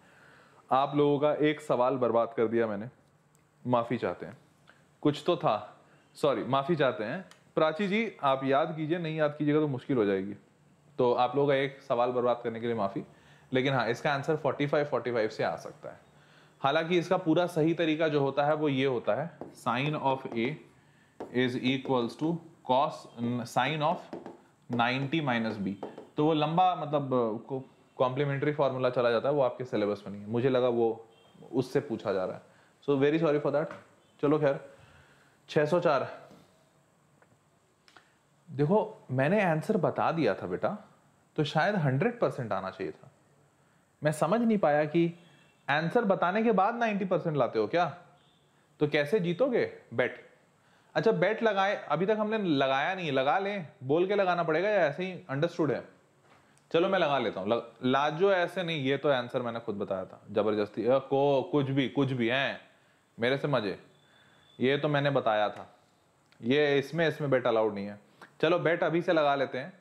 आप लोगों का एक सवाल बर्बाद कर दिया मैंने माफ़ी चाहते हैं कुछ तो था सॉरी माफ़ी चाहते हैं प्राची जी आप याद कीजिए नहीं याद कीजिएगा तो मुश्किल हो जाएगी तो आप लोगों का एक सवाल बर्बाद करने के लिए माफ़ी लेकिन हाँ इसका आंसर 45 45 से आ सकता है हालांकि इसका पूरा सही तरीका जो होता है वो ये होता है sine of A is equals to cos sine of ninety minus B तो वो लंबा मतलब कॉम्प्लीमेंट्री फार्मूला चला जाता है वो आपके सिलेबस में नहीं है मुझे लगा वो उससे पूछा जा रहा है so very sorry for that चलो खैर 604 देखो मैंने आंसर बता दिया था बेटा तो शायद 100 परसेंट आना चाहिए था मैं समझ नहीं पाया कि आंसर बताने के बाद 90 परसेंट लाते हो क्या तो कैसे जीतोगे बेट अच्छा बेट लगाए अभी तक हमने लगाया नहीं लगा लें बोल के लगाना पड़ेगा या ऐसे ही अंडरस्टूड है चलो मैं लगा लेता हूँ लग, लाजो ऐसे नहीं ये तो आंसर मैंने खुद बताया था जबरदस्ती को कुछ भी कुछ भी हैं मेरे से मजे ये तो मैंने बताया था ये इसमें इसमें बेट अलाउड नहीं है चलो बेट अभी से लगा लेते हैं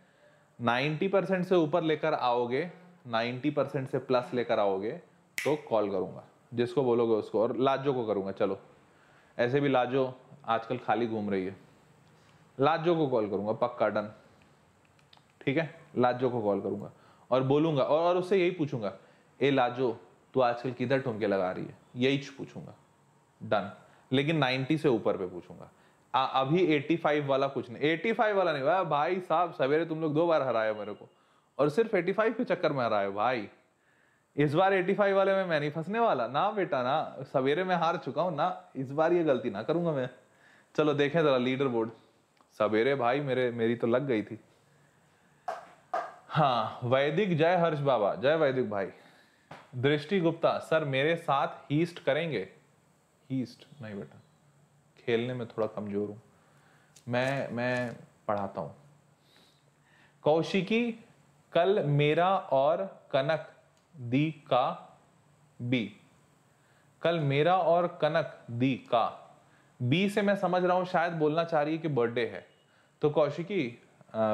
नाइन्टी परसेंट से ऊपर लेकर आओगे नाइन्टी परसेंट से प्लस लेकर आओगे तो कॉल करूँगा जिसको बोलोगे उसको और लाजो को करूँगा चलो ऐसे भी लाजो आजकल खाली घूम रही है लाजो को कॉल करूंगा पक्का डन ठीक है लाजो को कॉल करूंगा और बोलूंगा और, और उससे यही पूछूंगा ए लाजो तू आजकल किधर ठुमके लगा रही है यही पूछूंगा डन लेकिन 90 से ऊपर पे पूछूंगा आ, अभी 85 वाला कुछ नहीं 85 वाला नहीं भाई भाई साहब सवेरे तुम लोग दो बार हराए मेरे को और सिर्फ 85 के चक्कर में हराए भाई इस बार 85 वाले में मैं नहीं फंसने वाला ना बेटा ना सवेरे में हार चुका हूँ ना इस बार ये गलती ना करूंगा मैं चलो देखें जरा लीडर बोर्ड सवेरे भाई मेरे मेरी तो लग गई थी हाँ वैदिक जय हर्ष बाबा जय वैदिक भाई दृष्टि गुप्ता सर मेरे साथ हीस्ट करेंगे हीस्ट नहीं बेटा खेलने में थोड़ा कमजोर हूं मैं मैं पढ़ाता हूं कौशिकी कल मेरा और कनक दी का बी कल मेरा और कनक दी का बी से मैं समझ रहा हूँ शायद बोलना चाह रही है कि बर्थडे है तो Kaushiki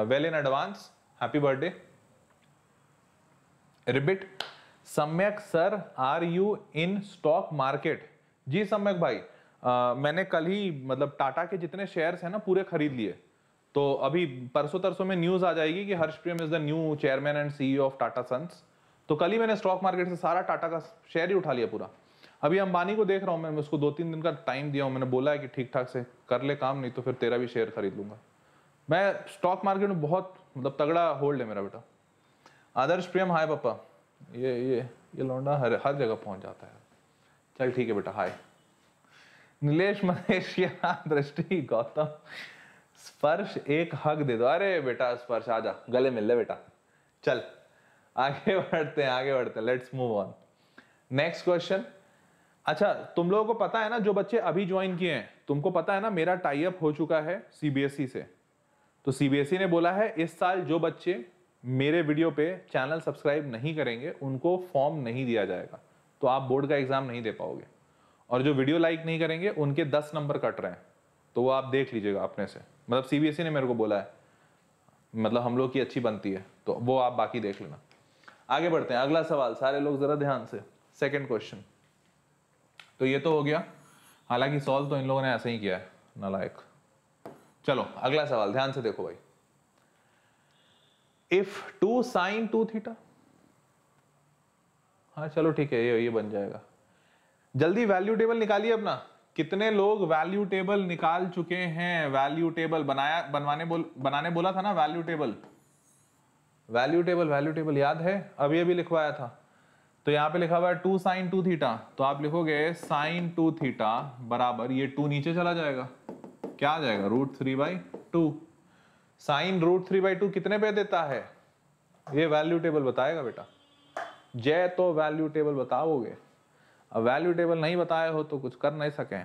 well in advance happy birthday repeat Samyak sir are you in stock market ji Samyak भाई Uh, मैंने कल ही मतलब टाटा के जितने शेयर्स हैं ना पूरे खरीद लिए तो अभी परसों तरसों में न्यूज़ आ जाएगी कि Harsh Priyam is the new chairman and CEO of Tata Sons तो कल ही मैंने स्टॉक मार्केट से सारा टाटा का शेयर ही उठा लिया पूरा अभी अंबानी को देख रहा हूँ मैं उसको दो तीन दिन का टाइम दिया हूँ मैंने बोला है कि ठीक ठाक से कर ले काम नहीं तो फिर तेरा भी शेयर खरीद लूंगा मैं स्टॉक मार्केट में बहुत मतलब तगड़ा होल्ड है मेरा बेटा आदर्श प्रियम हाय पापा ये ये ये लौंडा हर हर जगह पहुंच जाता है चल ठीक है बेटा हाय नीलेश मलेशिया दृष्टि गौतम स्पर्श एक हक दे दो अरे बेटा स्पर्श आ जा गले मिल ले बेटा चल आगे बढ़ते हैं आगे बढ़ते हैं let's move on next question अच्छा तुम लोगों को पता है ना जो बच्चे अभी ज्वाइन किए हैं तुमको पता है ना मेरा टाई अप हो चुका है सीबीएसई e से तो सीबीएसई e ने बोला है इस साल जो बच्चे मेरे वीडियो पे चैनल सब्सक्राइब नहीं करेंगे उनको फॉर्म नहीं दिया जाएगा तो आप बोर्ड का एग्जाम नहीं दे पाओगे और जो वीडियो लाइक नहीं करेंगे उनके दस नंबर कट रहे हैं तो वो आप देख लीजिएगा अपने से मतलब सीबीएसई e ने मेरे को बोला है मतलब हम लोग की अच्छी बनती है तो वो आप बाकी देख लेना आगे बढ़ते हैं अगला सवाल सारे लोग जरा ध्यान से सेकेंड क्वेश्चन तो ये तो हो गया हालांकि सॉल्व तो इन लोगों ने ऐसे ही किया है नलायक चलो अगला सवाल ध्यान से देखो भाई if two sine two theta हाँ चलो ठीक है ये ये बन जाएगा जल्दी वैल्यू टेबल निकालिए अपना कितने लोग वैल्यू टेबल निकाल चुके हैं वैल्यू टेबल बनाया बनवाने बोल बनाने बोला था ना value table value table value table याद है अभी अभी लिखवाया था तो यहाँ पे लिखा हुआ है टू साइन टू थीटा तो आप लिखोगे साइन टू थीटा बराबर ये टू नीचे चला जाएगा क्या आ जाएगा root three by two sine root three by two कितने पे देता है ये वैल्यू टेबल बताएगा बेटा जय तो वैल्यू टेबल बताओगे अब वैल्यू टेबल नहीं बताए हो तो कुछ कर नहीं सके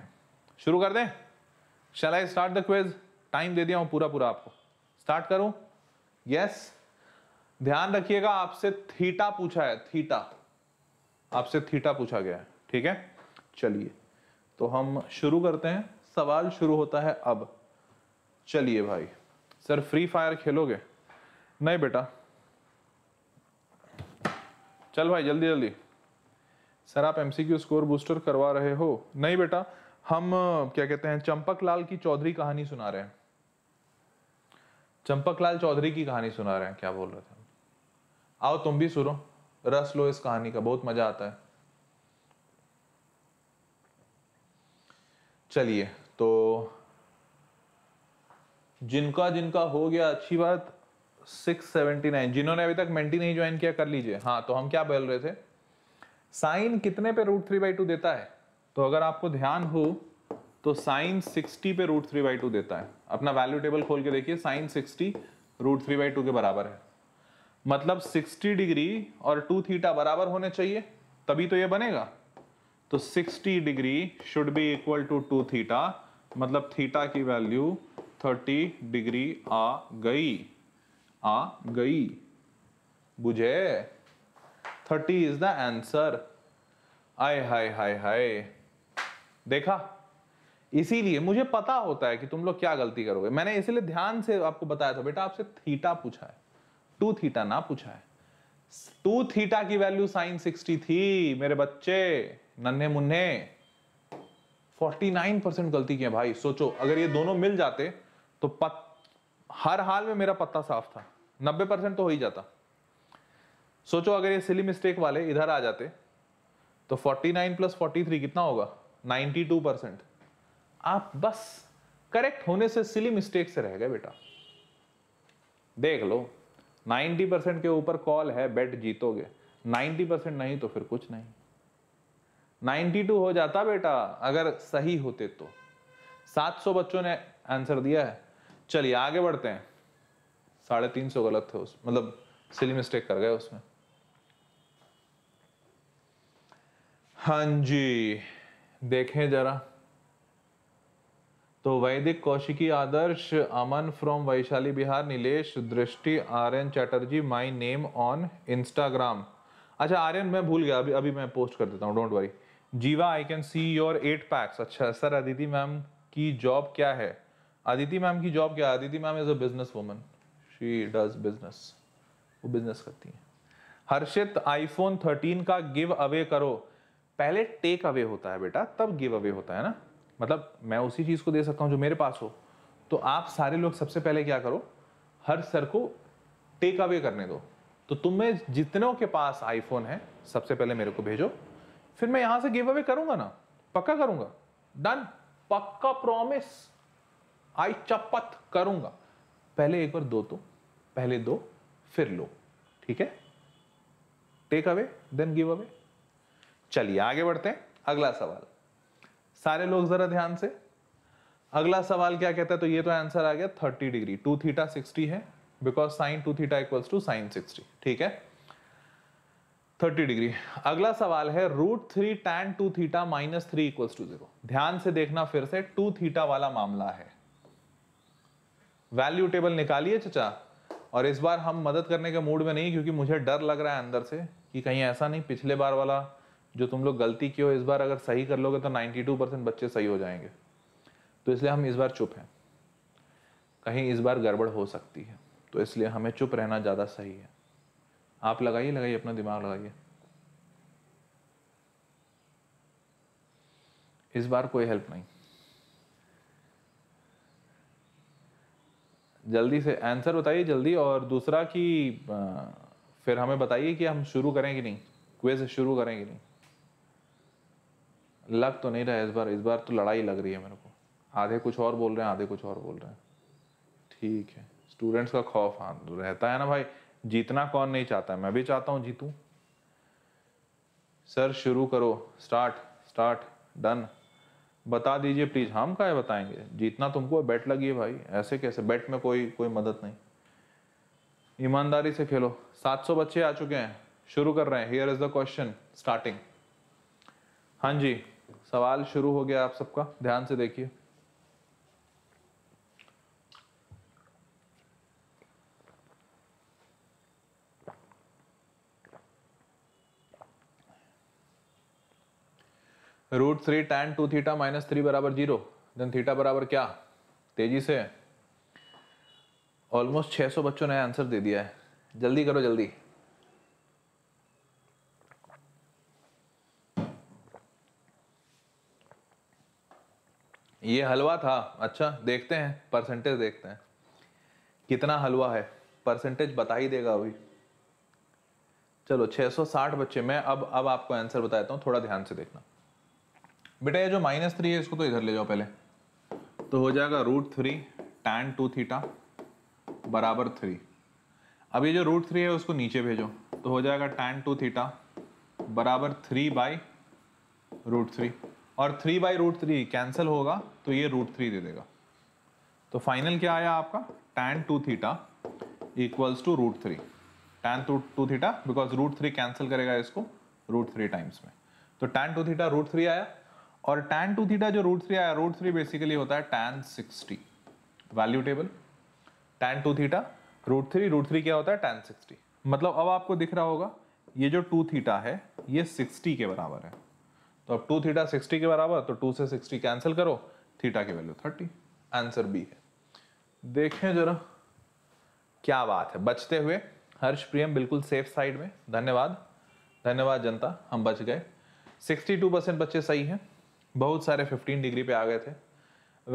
शुरू कर दे shall I start the quiz time दे दिया हूं पूरा पूरा आपको स्टार्ट करूं यस ध्यान रखिएगा आपसे थीटा पूछा है थीटा आपसे थीटा पूछा गया है ठीक है चलिए तो हम शुरू करते हैं सवाल शुरू होता है अब चलिए भाई सर फ्री फायर खेलोगे नहीं बेटा चल भाई जल्दी जल्दी सर आप एमसीक्यू स्कोर बूस्टर करवा रहे हो नहीं बेटा हम क्या कहते हैं चंपक लाल की चौधरी कहानी सुना रहे हैं चंपक लाल चौधरी की कहानी सुना रहे हैं क्या बोल रहे थे आओ तुम भी सुनो रस लो इस कहानी का बहुत मजा आता है चलिए तो जिनका जिनका हो गया अच्छी बात 679 जिन्होंने अभी तक मेंटी नहीं ज्वाइन किया कर लीजिए हाँ तो हम क्या बोल रहे थे साइन कितने पे रूट थ्री बाई टू देता है तो अगर आपको ध्यान हो तो साइन सिक्सटी पे रूट थ्री बाई टू देता है अपना वैल्यू टेबल खोल के देखिए sine sixty root three by two के बराबर है मतलब 60 डिग्री और 2 थीटा बराबर होने चाहिए तभी तो ये बनेगा तो 60 degree should be equal to 2 theta मतलब थीटा की वैल्यू 30 डिग्री आ गई आ गई बुझे 30 इज द आंसर आय हाय हाय हाय देखा इसीलिए मुझे पता होता है कि तुम लोग क्या गलती करोगे मैंने इसीलिए ध्यान से आपको बताया था बेटा आपसे थीटा पूछा है टू थीटा ना पूछा है टू थीटा की वैल्यू साइन सिक्सटी थी मेरे बच्चे नन्हे मुन्ने 49 परसेंट गलती की है भाई सोचो अगर ये दोनों मिल जाते तो पत, हर हाल में मेरा पत्ता साफ था 90 परसेंट तो हो ही जाता सोचो अगर ये सिली मिस्टेक वाले इधर आ जाते तो 49 प्लस 43 कितना होगा 92 परसेंट आप बस करेक्ट होने से सिली मिस्टेक से रह गए बेटा देख लो नाइन्टी परसेंट के ऊपर कॉल है बेट जीतोगे नाइन्टी परसेंट नहीं तो फिर कुछ नहीं नाइन्टी टू हो जाता बेटा अगर सही होते तो सात सौ बच्चों ने आंसर दिया है चलिए आगे बढ़ते हैं साढ़े तीन सौ गलत थे उस मतलब सिली मिस्टेक कर गए उसमें हाँ जी देखें जरा तो Vaidik Kaushiki Adarsh Aman from Vaishali Bihar Nilesh Drishti Aryan Chatterjee my name on Instagram अच्छा आर्यन मैं भूल गया अभी अभी मैं पोस्ट कर देता हूँ don't worry Jeeva I can see your eight packs अच्छा सर अदिति मैम की जॉब क्या है अदिति मैम की जॉब क्या है Aditi ma'am is a business woman she does business वो बिजनेस करती है हर्षित आईफोन थर्टीन का गिव अवे करो पहले टेक अवे होता है बेटा तब गिव अवे होता है ना मतलब मैं उसी चीज़ को दे सकता हूँ जो मेरे पास हो तो आप सारे लोग सबसे पहले क्या करो हर सर को टेक अवे करने दो तो तुम में जितनों के पास आईफोन है सबसे पहले मेरे को भेजो फिर मैं यहाँ से गिव अवे करूंगा ना पक्का करूंगा डन पक्का प्रॉमिस आई चपत करूंगा पहले एक बार दो तो पहले दो फिर लो ठीक है take away then give away चलिए आगे बढ़ते हैं अगला सवाल सारे लोग जरा ध्यान से अगला सवाल क्या कहता है तो ये तो आंसर आ गया 30 डिग्री टू थीटा 60 है because sine two theta equals to साइन 60 ठीक है 30 डिग्री अगला सवाल है root three tan two theta minus three equals to zero ध्यान से देखना फिर से टू थीटा वाला मामला है वैल्यू टेबल निकालिए चचा और इस बार हम मदद करने के मूड में नहीं क्योंकि मुझे डर लग रहा है अंदर से कि कहीं ऐसा नहीं पिछले बार वाला जो तुम लोग गलती किए हो इस बार अगर सही कर लोगे तो 92 परसेंट बच्चे सही हो जाएंगे तो इसलिए हम इस बार चुप हैं कहीं इस बार गड़बड़ हो सकती है तो इसलिए हमें चुप रहना ज़्यादा सही है आप लगाइए लगाइए अपना दिमाग लगाइए इस बार कोई हेल्प नहीं जल्दी से आंसर बताइए जल्दी और दूसरा कि फिर हमें बताइए कि हम शुरू करें कि नहीं क्वेज शुरू करें कि नहीं लग तो नहीं रहा इस बार इस बार तो लड़ाई लग रही है मेरे को आधे कुछ और बोल रहे हैं आधे कुछ और बोल रहे हैं ठीक है स्टूडेंट्स का खौफ हाँ रहता है ना भाई जीतना कौन नहीं चाहता है मैं भी चाहता हूँ जीतूँ सर शुरू करो स्टार्ट स्टार्ट डन बता दीजिए प्लीज़ हम का बताएंगे जीतना तुमको बैट लगी भाई ऐसे कैसे बैट में कोई कोई मदद नहीं ईमानदारी से खेलो 700 बच्चे आ चुके हैं शुरू कर रहे हैं here is the question starting हाँ जी सवाल शुरू हो गया आप सबका ध्यान से देखिए root three tan two theta minus three बराबर जीरो देन थीटा बराबर क्या तेजी से ऑलमोस्ट 600 बच्चों ने आंसर दे दिया है जल्दी करो जल्दी ये हलवा था अच्छा देखते हैं परसेंटेज देखते हैं कितना हलवा है परसेंटेज बता ही देगा अभी चलो 660 बच्चे मैं अब अब आपको आंसर बताता हूँ थोड़ा ध्यान से देखना बेटा ये जो माइनस थ्री है इसको तो इधर ले जाओ पहले तो हो जाएगा root three tan two theta बराबर थ्री अब ये जो रूट थ्री है उसको नीचे भेजो तो हो जाएगा टैन टू थीटा बराबर थ्री बाई रूट थ्री और three by root three cancel होगा तो ये रूट थ्री दे देगा तो फाइनल क्या आया आपका tan two theta equals to root three tan two two theta because root three cancel करेगा इसको रूट थ्री टाइम्स में तो tan two theta root three आया और टैन टू थीटा जो रूट थ्री आया रूट थ्री बेसिकली होता है tan sixty value table tan two theta root three root three क्या होता है टैन सिक्सटी मतलब अब आपको दिख रहा होगा ये जो टू थीटा है ये सिक्सटी के बराबर है तो अब टू थीटा सिक्सटी के बराबर तो टू से सिक्सटी कैंसिल करो थीटा की वैल्यू थर्टी आंसर बी है देखें जरा क्या बात है बचते हुए हर्ष प्रियम बिल्कुल सेफ साइड में धन्यवाद धन्यवाद जनता हम बच गए 62 परसेंट बच्चे सही हैं बहुत सारे 15 डिग्री पे आ गए थे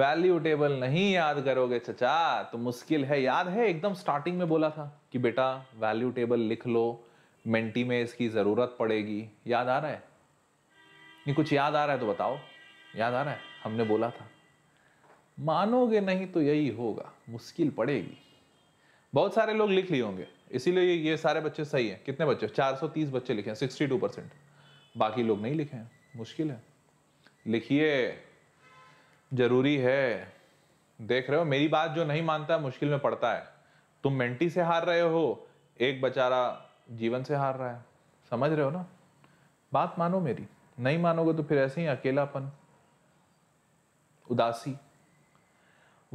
वैल्यू टेबल नहीं याद करोगे चचा तो मुश्किल है याद है एकदम स्टार्टिंग में बोला था कि बेटा वैल्यू टेबल लिख लो मेंटी में इसकी ज़रूरत पड़ेगी याद आ रहा है नहीं कुछ याद आ रहा है तो बताओ याद आ रहा है हमने बोला था मानोगे नहीं तो यही होगा मुश्किल पड़ेगी बहुत सारे लोग लिख लिए होंगे इसीलिए ये सारे बच्चे सही हैं कितने बच्चे 430 बच्चे लिखे हैं सिक्सटी टू परसेंट बाकी लोग नहीं लिखे हैं मुश्किल है लिखिए जरूरी है देख रहे हो मेरी बात जो नहीं मानता मुश्किल में पड़ता है तुम मेंटी से हार रहे हो एक बेचारा जीवन से हार रहा है समझ रहे हो ना बात मानो मेरी नहीं मानोगे तो फिर ऐसे ही अकेलापन उदासी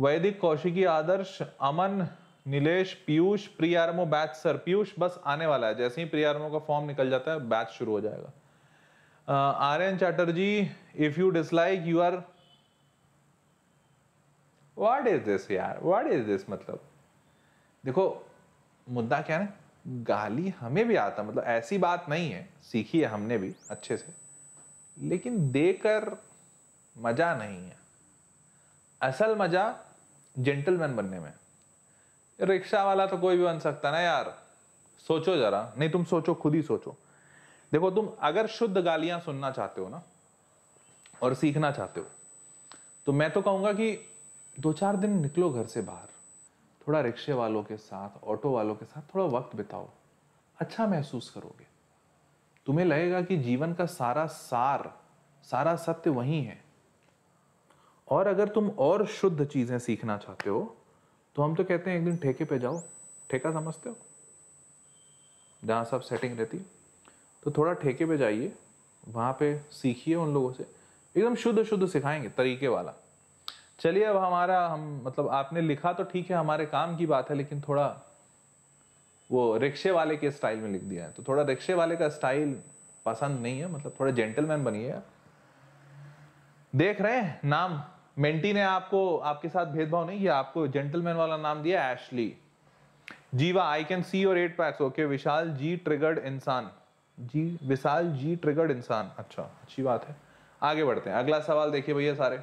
वैदिक कौशिकी आदर्श अमन नीलेश पीयूष प्रियारमो बैच सर पीयूष बस आने वाला है जैसे ही प्रियारमो का फॉर्म निकल जाता है बैच शुरू हो जाएगा Aryan Chatterjee if you dislike you are what is this यार वाट इज दिस मतलब देखो मुद्दा क्या है गाली हमें भी आता मतलब ऐसी बात नहीं है सीखी है हमने भी अच्छे से लेकिन देकर मज़ा नहीं है असल मज़ा जेंटलमैन बनने में रिक्शा वाला तो कोई भी बन सकता ना यार सोचो जरा नहीं तुम सोचो खुद ही सोचो देखो तुम अगर शुद्ध गालियां सुनना चाहते हो ना और सीखना चाहते हो तो मैं तो कहूंगा कि दो चार दिन निकलो घर से बाहर थोड़ा रिक्शे वालों के साथ ऑटो वालों के साथ थोड़ा वक्त बिताओ अच्छा महसूस करोगे तुम्हें लगेगा कि जीवन का सारा सार सारा सत्य वही है और अगर तुम और शुद्ध चीज़ें सीखना चाहते हो तो हम तो कहते हैं एक दिन ठेके पे जाओ ठेका समझते हो जहाँ सब सेटिंग रहती तो थोड़ा ठेके पे जाइए वहाँ पे सीखिए उन लोगों से एकदम शुद्ध शुद्ध सिखाएंगे तरीके वाला चलिए अब हमारा हम मतलब आपने लिखा तो ठीक है हमारे काम की बात है लेकिन थोड़ा वो रिक्शे वाले के स्टाइल में लिख दिया है तो थोड़ा रिक्शे वाले का स्टाइल पसंद नहीं है मतलब थोड़ा जेंटलमैन बनिएगा देख रहे हैं नाम मेंटी ने आपको आपके साथ भेदभाव नहीं किया आपको जेंटलमैन वाला नाम दिया Ashley Jeeva I can see your eight packs okay Vishal ji triggered इंसान जी विशाल जी ट्रिगर्ड इंसान अच्छा अच्छी बात है आगे बढ़ते हैं अगला सवाल देखिए भैया सारे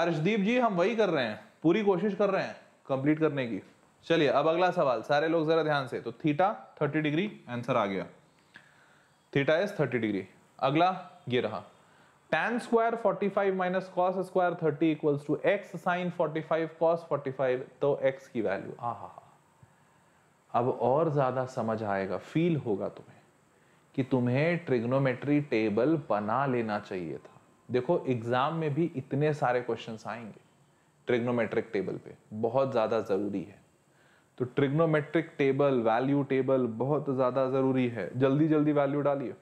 अर्शदीप जी हम वही कर रहे हैं पूरी कोशिश कर रहे हैं कंप्लीट करने की चलिए अब अगला सवाल सारे लोग जरा ध्यान से तो थीटा 30 डिग्री आंसर आ गया थीटा इज 30 डिग्री अगला ये रहा tan square 45 minus cos square thirty equals to x sine five cos 45 तो x की वैल्यू आहा अब और ज्यादा समझ आएगा फील होगा तुम्हें कि तुम्हें ट्रिग्नोमेट्री टेबल बना लेना चाहिए था देखो एग्जाम में भी इतने सारे क्वेश्चन आएंगे ट्रिग्नोमेट्रिक टेबल पे बहुत ज्यादा जरूरी है तो ट्रिग्नोमेट्रिक टेबल वैल्यू टेबल बहुत ज़्यादा ज़रूरी है जल्दी जल्दी वैल्यू डालिए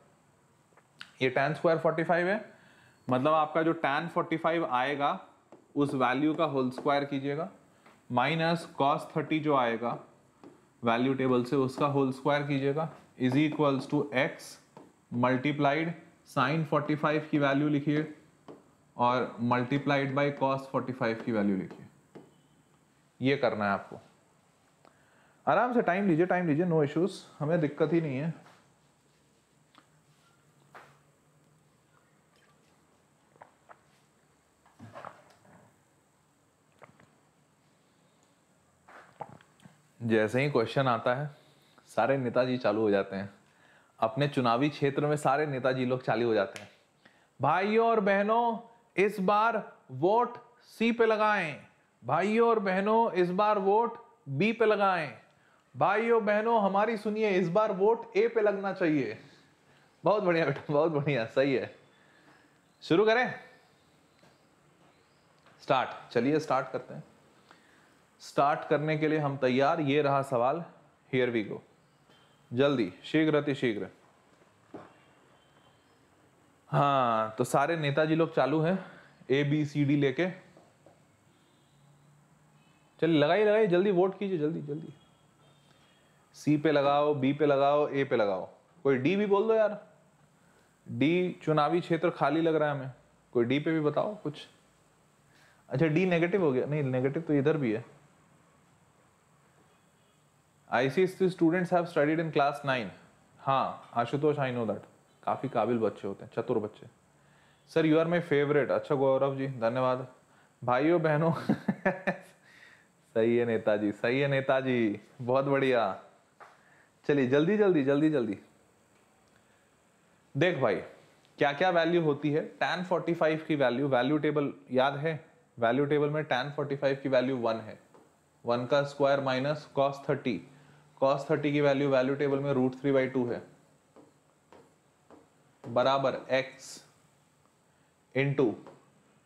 ये टेन स्क्वायर फोर्टी फाइव है मतलब आपका जो टेन फोर्टी फाइव आएगा उस वैल्यू का होल स्क्वायर कीजिएगा माइनस कॉस थर्टी जो आएगा वैल्यू टेबल से उसका होल स्क्वायर कीजिएगा is equals to x multiplied sine forty five की वैल्यू लिखिए और multiplied by cos forty five की वैल्यू लिखिए ये करना है आपको आराम से टाइम लीजिए टाइम लीजिए नो इश्यूज हमें दिक्कत ही नहीं है जैसे ही क्वेश्चन आता है सारे नेताजी चालू हो जाते हैं अपने चुनावी क्षेत्र में सारे नेताजी लोग चालू हो जाते हैं भाइयों और बहनों इस बार वोट सी पे लगाएं भाइयों और बहनों इस बार वोट बी पे लगाएं भाइयों बहनों हमारी सुनिए इस बार वोट ए पे लगना चाहिए बहुत बढ़िया बेटा बहुत बढ़िया सही है शुरू करें स्टार्ट चलिए स्टार्ट करते हैं स्टार्ट करने के लिए हम तैयार ये रहा सवाल हियर वी गो जल्दी शीघ्र शीघ्र हाँ तो सारे नेताजी लोग चालू हैं ए बी सी डी लेके चलिए लगाइए लगाइए जल्दी वोट कीजिए जल्दी जल्दी सी पे लगाओ बी पे लगाओ ए पे लगाओ कोई डी भी बोल दो यार डी चुनावी क्षेत्र खाली लग रहा है हमें कोई डी पे भी बताओ कुछ अच्छा डी नेगेटिव हो गया नहीं नेगेटिव तो इधर भी है ICS students have studied in class nine हाँ आशुतोष आई नो दैट काफ़ी काबिल बच्चे होते हैं चतुर बच्चे sir you are my favourite अच्छा गौरव जी धन्यवाद भाइयों बहनों सही है नेताजी सही है नेताजी बहुत बढ़िया चलिए जल्दी जल्दी जल्दी जल्दी देख भाई क्या क्या वैल्यू होती है tan 45 की वैल्यू वैल्यू टेबल याद है वैल्यू टेबल में tan 45 की वैल्यू वन है वन का square minus cos thirty cos thirty की वैल्यू वैल्यू टेबल में रूट थ्री बाई टू है बराबर x two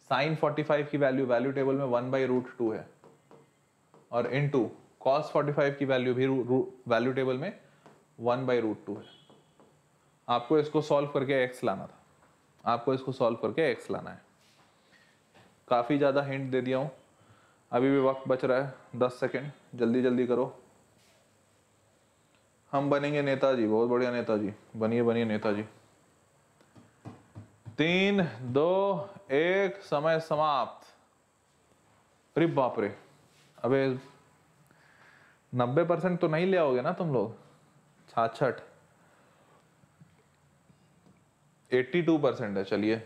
sine forty five की वैल्यू वैल्यू टेबल में वन बाई रूट टू है और टू कॉस फोर्टी फाइव की वैल्यू भी वैल्यू टेबल में वन बाई रूट टू है आपको इसको सॉल्व करके एक्स लाना था आपको इसको सॉल्व करके एक्स लाना है काफ़ी ज़्यादा हिंट दे दिया हूँ अभी भी वक्त बच रहा है दस सेकेंड जल्दी जल्दी करो हम बनेंगे नेताजी बहुत बढ़िया नेताजी बनिए बनिए नेताजी तीन दो एक समय समाप्त रिप बापरे अबे नब्बे परसेंट तो नहीं ले आओगे ना तुम लोग छाछठ एट्टी टू परसेंट है चलिए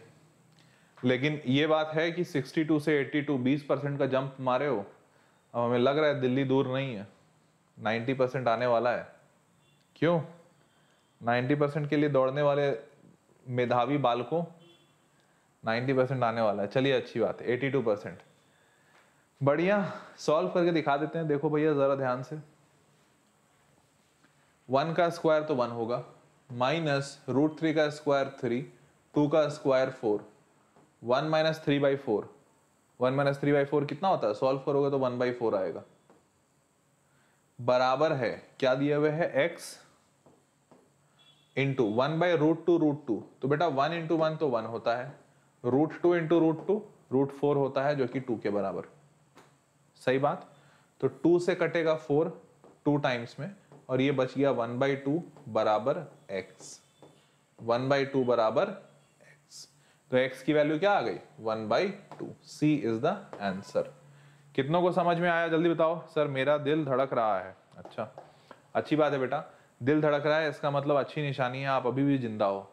लेकिन ये बात है कि सिक्सटी टू से एट्टी टू बीस परसेंट का जंप मारे हो अब हमें लग रहा है दिल्ली दूर नहीं है नाइन्टी परसेंट आने वाला है क्यों नाइन्टी परसेंट के लिए दौड़ने वाले मेधावी बालकों नाइन्टी परसेंट आने वाला है चलिए अच्छी बात है टू परसेंट बढ़िया सॉल्व करके दिखा देते हैं देखो भैया ज़रा ध्यान से वन का स्क्वायर तो वन होगा माइनस रूट थ्री का स्क्वायर थ्री टू का square four one minus three by four one minus three by four कितना होता है सॉल्व करोगे तो वन बाई फोर आएगा बराबर है क्या दिया हुआ है x into one by root two root two तो बेटा वन इंटू वन तो वन होता है root two into root two root four होता है जो कि टू के बराबर सही बात तो टू से कटेगा फोर टू टाइम्स में और ये बच गया वन बाई टू बराबर एक्स वन बाई टू बराबर एक्स तो एक्स की वैल्यू क्या आ गई one by two C is the answer कितनों को समझ में आया जल्दी बताओ सर मेरा दिल धड़क रहा है अच्छा अच्छी बात है बेटा दिल धड़क रहा है इसका मतलब अच्छी निशानी है आप अभी भी जिंदा हो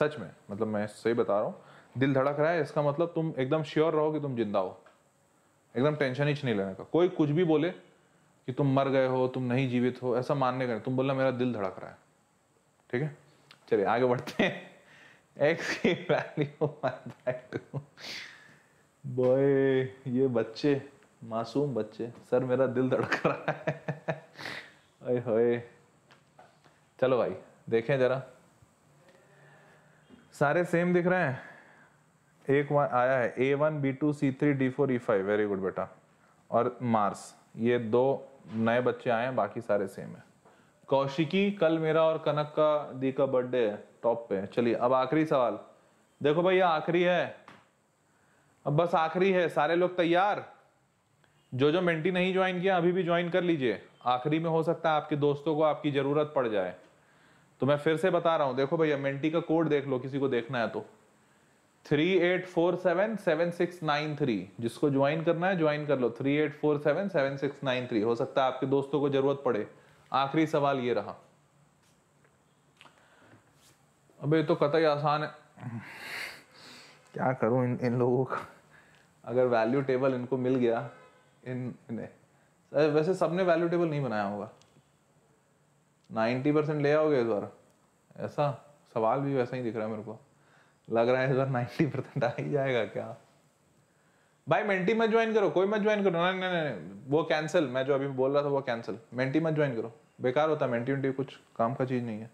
सच में मतलब मैं सही बता रहा हूँ दिल धड़क रहा है इसका मतलब तुम एकदम श्योर रहो कि तुम जिंदा हो एकदम टेंशन ही नहीं लेने का कोई कुछ भी बोले कि तुम मर गए हो तुम नहीं जीवित हो ऐसा मानने का तुम बोलना मेरा दिल धड़क रहा है ठीक है चलिए आगे बढ़ते हैं एक्स की वैल्यू वन टू बॉय ये बच्चे मासूम बच्चे सर मेरा दिल धड़क रहा है होए चलो भाई देखें जरा सारे सेम दिख रहे हैं एक वन आया है A one B two C three D four E five very good बेटा और मार्स ये दो नए बच्चे आए हैं बाकी सारे सेम है कौशिकी कल मेरा और कनक का दी का बर्थडे है टॉप पे चलिए अब आखिरी सवाल देखो भाई ये आखिरी है अब बस आखिरी है सारे लोग तैयार जो जो मेंटी नहीं ज्वाइन किया अभी भी ज्वाइन कर लीजिए आखिरी में हो सकता है आपके दोस्तों को आपकी जरूरत पड़ जाए तो मैं फिर से बता रहा हूँ देखो भैया मेंटी का कोड देख लो किसी को देखना है तो three eight four seven seven six nine three जिसको ज्वाइन करना है ज्वाइन कर लो three eight four seven seven six nine three हो सकता है आपके दोस्तों को जरूरत पड़े आखिरी सवाल ये रहा अबे तो कतई आसान है क्या करूं इन इन लोगों का अगर वैल्यू टेबल इनको मिल गया इन इन्हें वैसे सबने वैल्यू टेबल नहीं बनाया होगा नाइन्टी परसेंट ले आओगे इस बार ऐसा सवाल भी वैसा ही दिख रहा है मेरे को लग रहा है इस बार नाइन्टी परसेंट आ ही जाएगा क्या भाई मेंटी मत ज्वाइन करो कोई मत ज्वाइन करो नहीं नहीं वो कैंसिल मैं जो अभी बोल रहा था वो कैंसिल मेंटी मत ज्वाइन करो बेकार होता है मेंटी वेंटी कुछ काम का चीज़ नहीं है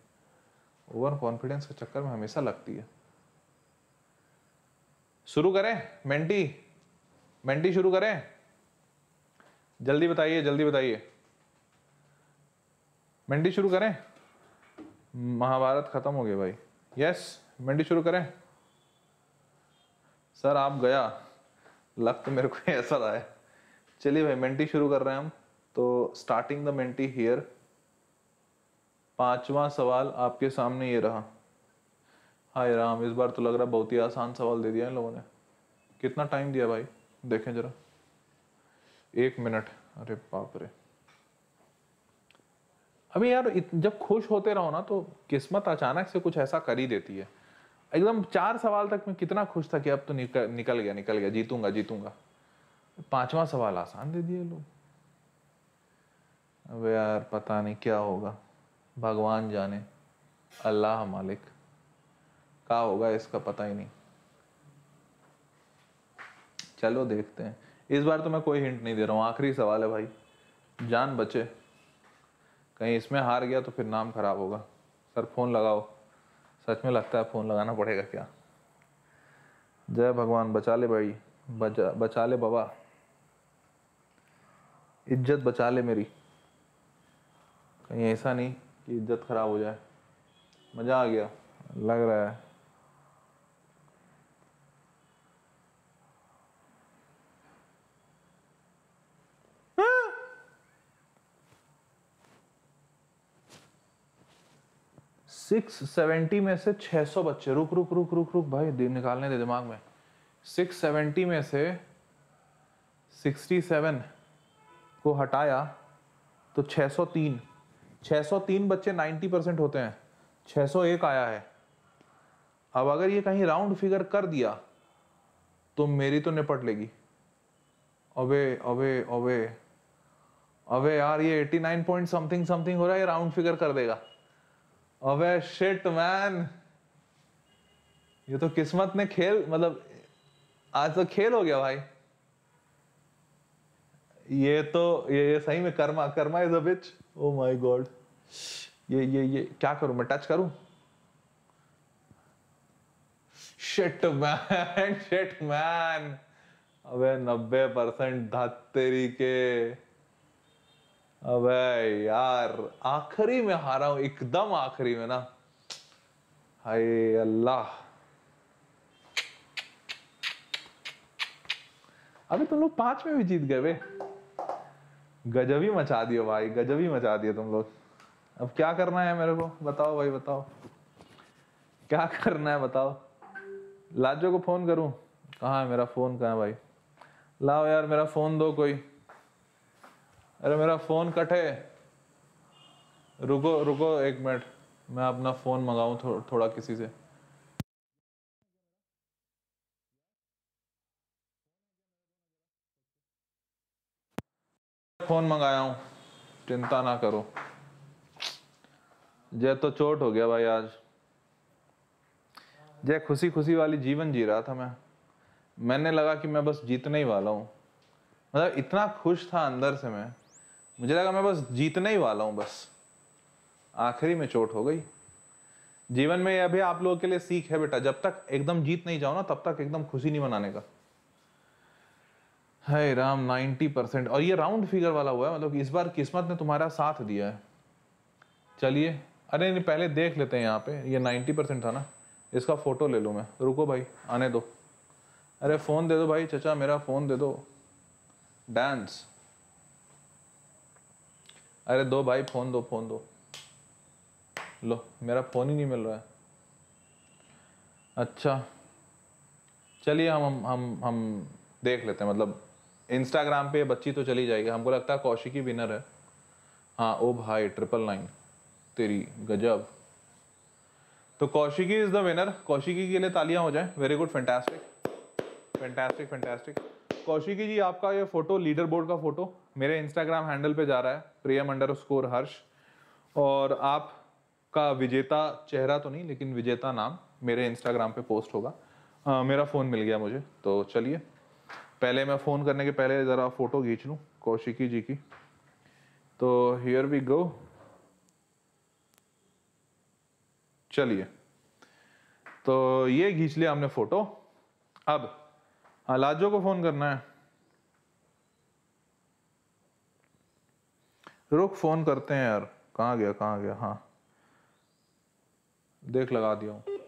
ओवर कॉन्फिडेंस के चक्कर में हमेशा लगती है शुरू करें मेंटी मेंटी शुरू करें जल्दी बताइए जल्दी बताइए मेंटी शुरू करें महाभारत खत्म हो गया भाई यस मेंटी शुरू करें सर आप गया लग तो मेरे को ऐसा रहा है चलिए भाई मेंटी शुरू कर रहे हैं हम तो स्टार्टिंग द मेंटी हियर पांचवा सवाल आपके सामने ये रहा हाय राम इस बार तो लग रहा बहुत ही आसान सवाल दे दिया इन लोगों ने कितना टाइम दिया भाई देखें जरा एक मिनट अरे बाप रे अभी यार जब खुश होते रहो ना तो किस्मत अचानक से कुछ ऐसा कर ही देती है एकदम चार सवाल तक मैं कितना खुश था कि अब तो निकल निकल गया निकल गया जीतूंगा जीतूंगा पांचवा सवाल आसान दे दिए लोग अब यार पता नहीं क्या होगा भगवान जाने अल्लाह मालिक का होगा इसका पता ही नहीं चलो देखते हैं इस बार तो मैं कोई हिंट नहीं दे रहा हूँ आखिरी सवाल है भाई जान बचे कहीं इसमें हार गया तो फिर नाम खराब होगा सर फोन लगाओ सच में लगता है फ़ोन लगाना पड़ेगा क्या जय भगवान बचा ले भाई बचा बचा ले बाबा इज्जत बचा ले मेरी कहीं ऐसा नहीं कि इज्जत ख़राब हो जाए मज़ा आ गया लग रहा है सेवेंटी में से सौ बच्चे रुक रुक रुक रुक रुक भाई दिन निकालने दे दिमाग में सिक्स सेवेंटी में से सिक्सटी सेवन को हटाया तो तीन सौ तीन बच्चे नाइन्टी परसेंट होते हैं सौ एक आया है अब अगर ये कहीं राउंड फिगर कर दिया तो मेरी तो निपट लेगी अबे अबे अबे अबे यार ये नाइन पॉइंट समथिंग समथिंग हो रहा है ये राउंड फिगर कर देगा अबे शिट मैन ये तो किस्मत ने खेल मतलब आज तो खेल हो गया भाई ये तो ये, ये सही में karma karma is a bitch oh my god ये ये ये क्या करूं मैं टच करूं शिट मैन शिट मैन अबे नब्बे परसेंट धत्तेरी के अबे यार आखिरी में हारा हूं एकदम आखिरी में ना हाय अल्लाह अबे तुम लोग पांच में भी जीत गए बे गजब ही मचा दियो भाई गजब ही मचा दिए तुम लोग अब क्या करना है मेरे को बताओ भाई बताओ क्या करना है बताओ लाजो को फोन करूं कहाँ है मेरा फोन कहाँ भाई लाओ यार मेरा फोन दो कोई अरे मेरा फ़ोन कट है रुको रुको एक मिनट मैं अपना फ़ोन मंगाऊ थो, थोड़ा किसी से फ़ोन मंगाया हूँ चिंता ना करो जय तो चोट हो गया भाई आज जय खुशी खुशी वाली जीवन जी रहा था मैं मैंने लगा कि मैं बस जीतने ही वाला हूँ मतलब इतना खुश था अंदर से मैं मुझे लगा मैं बस जीतने ही वाला हूँ बस आखिरी में चोट हो गई जीवन में यह भी आप लोगों के लिए सीख है बेटा जब तक एकदम जीत नहीं जाओ ना तब तक एकदम खुशी नहीं मनाने का है राम नाइन्टी परसेंट और ये राउंड फिगर वाला हुआ है मतलब इस बार किस्मत ने तुम्हारा साथ दिया है चलिए अरे नहीं पहले देख लेते हैं यहाँ पे ये नाइन्टी परसेंट था ना इसका फ़ोटो ले लूँ मैं रुको भाई आने दो अरे फ़ोन दे दो भाई चचा मेरा फ़ोन दे दो डांस अरे दो भाई फ़ोन दो फ़ोन दो लो मेरा फ़ोन ही नहीं मिल रहा है अच्छा चलिए हम हम हम हम देख लेते हैं मतलब इंस्टाग्राम पे बच्ची तो चली जाएगी हमको लगता है कौशिकी विनर है हाँ ओ भाई ट्रिपल नाइन तेरी गजब तो Kaushiki is the winner Kaushiki के लिए तालियां हो जाए very good fantastic fantastic fantastic Kaushiki ji आपका ये फोटो लीडर बोर्ड का फोटो मेरे इंस्टाग्राम हैंडल पे जा रहा है प्रियम अंडर स्कोर हर्ष और आपका विजेता चेहरा तो नहीं लेकिन विजेता नाम मेरे इंस्टाग्राम पे पोस्ट होगा आ, मेरा फ़ोन मिल गया मुझे तो चलिए पहले मैं फ़ोन करने के पहले ज़रा फ़ोटो खींच लूँ कौशिकी जी की तो हियर वी गो चलिए तो ये खींच लिया हमने फ़ोटो अब हाँ लाजो को फ़ोन करना है रुक फ़ोन करते हैं यार कहाँ गया कहाँ गया हाँ देख लगा दिया हूँ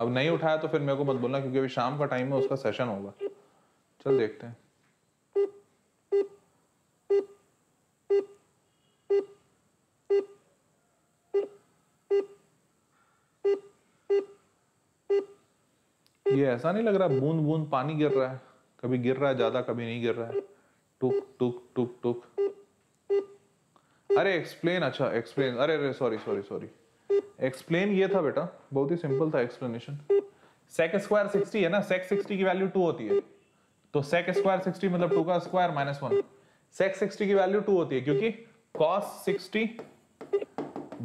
अब नहीं उठाया तो फिर मेरे को मत बोलना क्योंकि अभी शाम का टाइम है उसका सेशन होगा चल देखते हैं ये ऐसा नहीं लग रहा बूंद बूंद पानी गिर रहा है कभी गिर रहा है ज्यादा कभी नहीं गिर रहा है टुक टुक टुक टुक अरे एक्सप्लेन अच्छा एक्सप्लेन अरे अरे सॉरी सॉरी सॉरी एक्सप्लेन ये था बेटा बहुत ही सिंपल था एक्सप्लेनेशन सेक स्क्वायर सिक्सटी है ना सेक सिक्सटी की वैल्यू टू होती है तो सेक स्क्वायर सिक्सटी मतलब टू का square minus one sec sixty की वैल्यू टू होती है क्योंकि cos sixty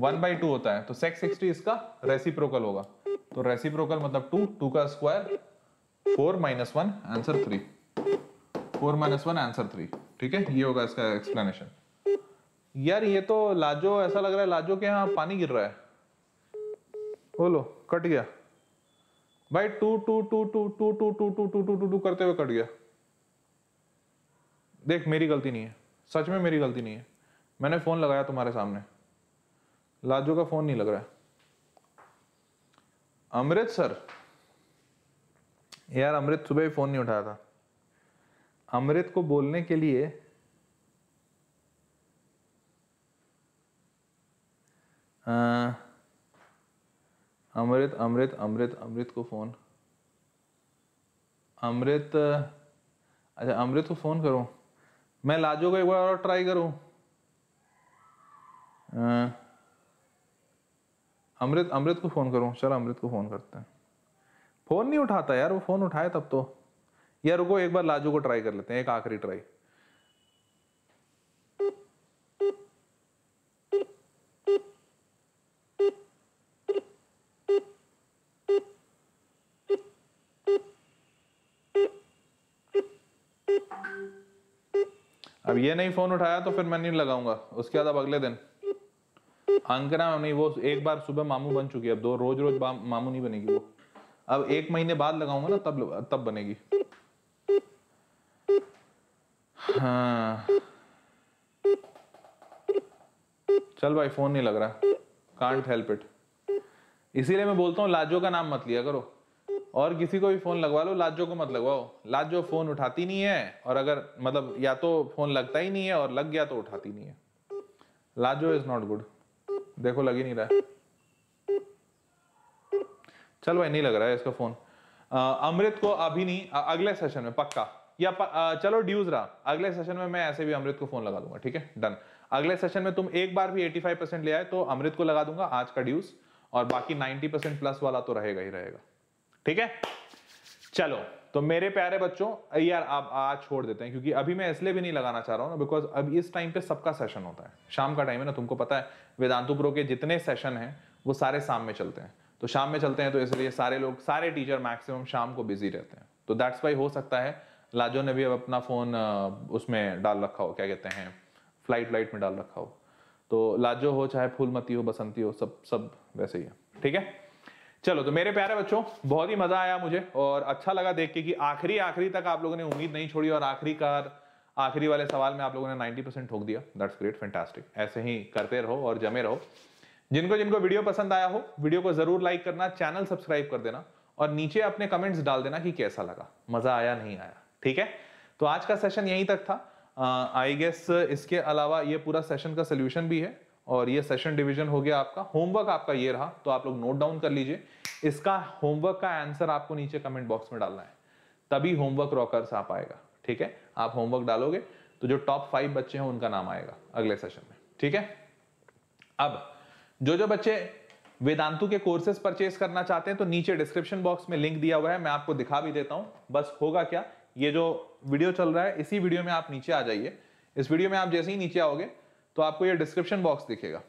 one by two होता है तो सेक सिक्सटी इसका रेसिप्रोकल होगा तो रेसिप्रोकल मतलब टू टू का square four minus one answer three four minus one answer three ठीक है ये होगा इसका एक्सप्लेनेशन यार ये तो लाजो ऐसा लग रहा है लाजो के यहाँ पानी गिर रहा है बोलो कट गया भाई two two two two two two two two two two two two करते हुए कट गया देख मेरी गलती नहीं है सच में मेरी गलती नहीं है मैंने फ़ोन लगाया तुम्हारे सामने लाजो का फ़ोन नहीं लग रहा है अमृत सर यार अमृत सुबह ही फोन नहीं उठाया था अमृत को बोलने के लिए अमृत अमृत अमृत अमृत को फोन अमृत अच्छा अमृत को फोन करूं मैं लाजो को एक बार और ट्राई करूं आ, अमृत अमृत को फ़ोन करूँ चलो अमृत को फ़ोन करते हैं फ़ोन नहीं उठाता यार वो फ़ोन उठाए तब तो यार रुको एक बार लाजू को ट्राई कर लेते हैं एक आखिरी ट्राई अब ये नहीं फ़ोन उठाया तो फिर मैं नहीं लगाऊंगा उसके बाद अब अगले दिन अंकना नहीं वो एक बार सुबह मामू बन चुकी है अब दो रोज रोज मामू नहीं बनेगी वो अब एक महीने बाद लगाऊंगा ना तब तब बनेगी हाँ चल भाई फोन नहीं लग रहा कांट हेल्प इट इसीलिए मैं बोलता हूँ लाजो का नाम मत लिया करो और किसी को भी फोन लगवा लो लाजो को मत लगवाओ लाजो फोन उठाती नहीं है और अगर मतलब या तो फोन लगता ही नहीं है और लग गया तो उठाती नहीं है लाजो इज नॉट गुड देखो लग ही नहीं रहा है चल भाई नहीं लग रहा है इसका फोन अमृत को अभी नहीं अगले सेशन में पक्का या प, आ, चलो ड्यूज रहा अगले सेशन में मैं ऐसे भी अमृत को फोन लगा दूंगा ठीक है डन अगले सेशन में तुम एक बार भी 85 परसेंट ले आए तो अमृत को लगा दूंगा आज का ड्यूज और बाकी 90 परसेंट प्लस वाला तो रहेगा ही रहेगा ठीक है चलो तो मेरे प्यारे बच्चों यार आप आज छोड़ देते हैं क्योंकि अभी मैं इसलिए भी नहीं लगाना चाह रहा हूँ ना बिकॉज अब इस टाइम पे सबका सेशन होता है शाम का टाइम है ना तुमको पता है वेदांतु प्रो के जितने सेशन हैं वो सारे शाम में चलते हैं तो शाम में चलते हैं तो इसलिए सारे लोग सारे टीचर मैक्सिमम शाम को बिजी रहते हैं तो दैट्स वाई हो सकता है लाजो ने भी अब अपना फ़ोन उसमें डाल रखा हो क्या कहते हैं फ्लाइट लाइट में डाल रखा हो तो लाजो हो चाहे फूलमती हो बसंती हो सब सब वैसे ही है ठीक है चलो तो मेरे प्यारे बच्चों बहुत ही मजा आया मुझे और अच्छा लगा देख के कि आखिरी आखिरी तक आप लोगों ने उम्मीद नहीं छोड़ी और आखिरी कार आखिरी वाले सवाल में आप लोगों ने 90 परसेंट ठोक दिया दैट्स ग्रेट फैंटास्टिक ऐसे ही करते रहो और जमे रहो जिनको जिनको वीडियो पसंद आया हो वीडियो को जरूर लाइक करना चैनल सब्सक्राइब कर देना और नीचे अपने कमेंट्स डाल देना कि कैसा लगा मजा आया नहीं आया ठीक है तो आज का सेशन यहीं तक था आई uh, गेस इसके अलावा ये पूरा सेशन का सोल्यूशन भी है और ये सेशन डिवीजन हो गया आपका होमवर्क आपका ये रहा तो आप लोग नोट डाउन कर लीजिए इसका होमवर्क का आंसर आपको नीचे कमेंट बॉक्स में डालना है तभी होमवर्क रॉकर्स आ पाएगा ठीक है आप होमवर्क डालोगे तो जो टॉप फाइव बच्चे हैं उनका नाम आएगा अगले सेशन में ठीक है अब जो जो बच्चे वेदांतु के कोर्सेज परचेज करना चाहते हैं तो नीचे डिस्क्रिप्शन बॉक्स में लिंक दिया हुआ है मैं आपको दिखा भी देता हूं बस होगा क्या ये जो वीडियो चल रहा है इसी वीडियो में आप नीचे आ जाइए इस वीडियो में आप जैसे ही नीचे आओगे तो आपको ये डिस्क्रिप्शन बॉक्स दिखेगा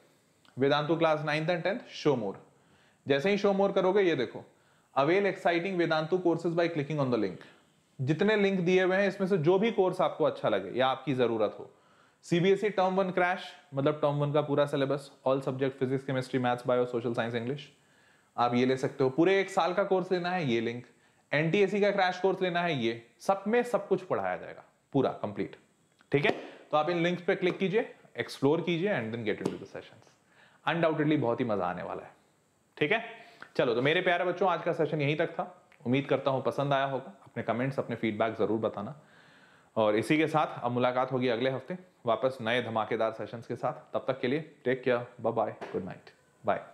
Vedantu class ninth and tenth show more जैसे ही शो मोर करोगे ये देखो avail exciting Vedantu courses by clicking on the link जितने लिंक दिए हुए हैं इसमें से जो भी कोर्स आपको अच्छा लगे या आपकी जरूरत हो सीबीएसई टर्म वन क्रैश मतलब टर्म वन का पूरा syllabus all subject physics chemistry maths bio social science English आप ये ले सकते हो पूरे एक साल का कोर्स लेना है ये लिंक एनटीएसी का क्रैश कोर्स लेना है ये सब में सब कुछ पढ़ाया जाएगा पूरा कंप्लीट ठीक है तो आप इन लिंक्स पे क्लिक कीजिए एक्सप्लोर कीजिए and then get into the sessions undoubtedly बहुत ही मजा आने वाला है ठीक है चलो तो मेरे प्यारे बच्चों आज का सेशन यहीं तक था उम्मीद करता हूँ पसंद आया होगा अपने कमेंट्स अपने फीडबैक ज़रूर बताना और इसी के साथ अब मुलाकात होगी अगले हफ्ते वापस नए धमाकेदार सेशंस के साथ तब तक के लिए take care bye bye good night bye